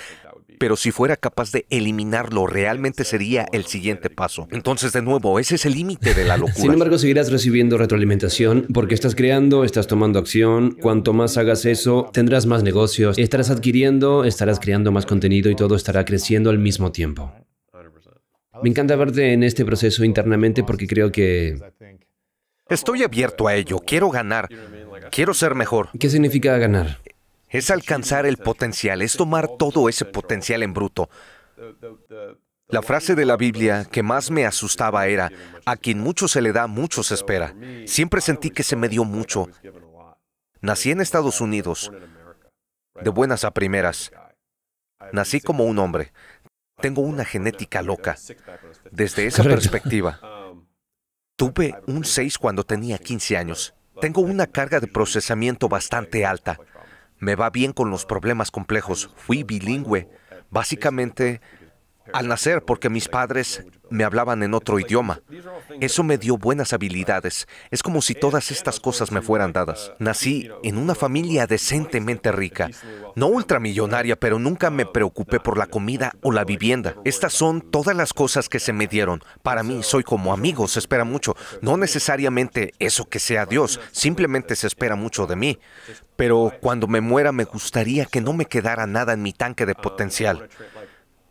pero si fuera capaz de eliminarlo, realmente sería el siguiente paso. Entonces, de nuevo, ese es el límite de la locura. Sin embargo, seguirás recibiendo retroalimentación porque estás creando, estás tomando acción. Cuanto más hagas eso, tendrás más negocios, estarás adquiriendo, estarás creando más contenido y todo estará creciendo al mismo tiempo. Me encanta verte en este proceso internamente porque creo que... Estoy abierto a ello, quiero ganar, quiero ser mejor. ¿Qué significa ganar? es alcanzar el potencial, es tomar todo ese potencial en bruto. La frase de la Biblia que más me asustaba era, a quien mucho se le da, mucho se espera. Siempre sentí que se me dio mucho. Nací en Estados Unidos, de buenas a primeras. Nací como un hombre. Tengo una genética loca. Desde esa perspectiva, tuve un 6 cuando tenía 15 años. Tengo una carga de procesamiento bastante alta. Me va bien con los problemas complejos. Fui bilingüe. Básicamente al nacer porque mis padres me hablaban en otro idioma. Eso me dio buenas habilidades. Es como si todas estas cosas me fueran dadas. Nací en una familia decentemente rica, no ultramillonaria, pero nunca me preocupé por la comida o la vivienda. Estas son todas las cosas que se me dieron. Para mí, soy como amigo, se espera mucho. No necesariamente eso que sea Dios, simplemente se espera mucho de mí. Pero cuando me muera me gustaría que no me quedara nada en mi tanque de potencial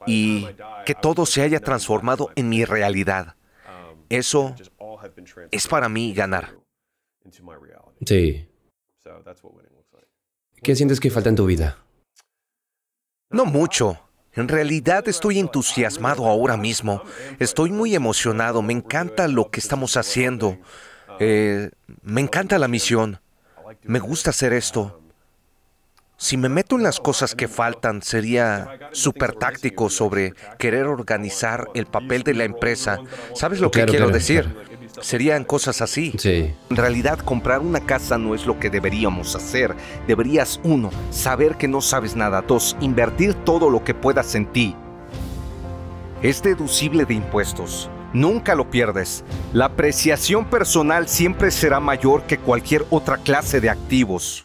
y que todo se haya transformado en mi realidad. Eso es para mí ganar. Sí. ¿Qué sientes que falta en tu vida? No mucho. En realidad estoy entusiasmado ahora mismo. Estoy muy emocionado. Me encanta lo que estamos haciendo. Eh, me encanta la misión. Me gusta hacer esto. Si me meto en las cosas que faltan, sería súper táctico sobre querer organizar el papel de la empresa. ¿Sabes lo que quiero decir? Serían cosas así. Sí. En realidad, comprar una casa no es lo que deberíamos hacer. Deberías, uno, saber que no sabes nada. Dos, invertir todo lo que puedas en ti. Es deducible de impuestos. Nunca lo pierdes. La apreciación personal siempre será mayor que cualquier otra clase de activos.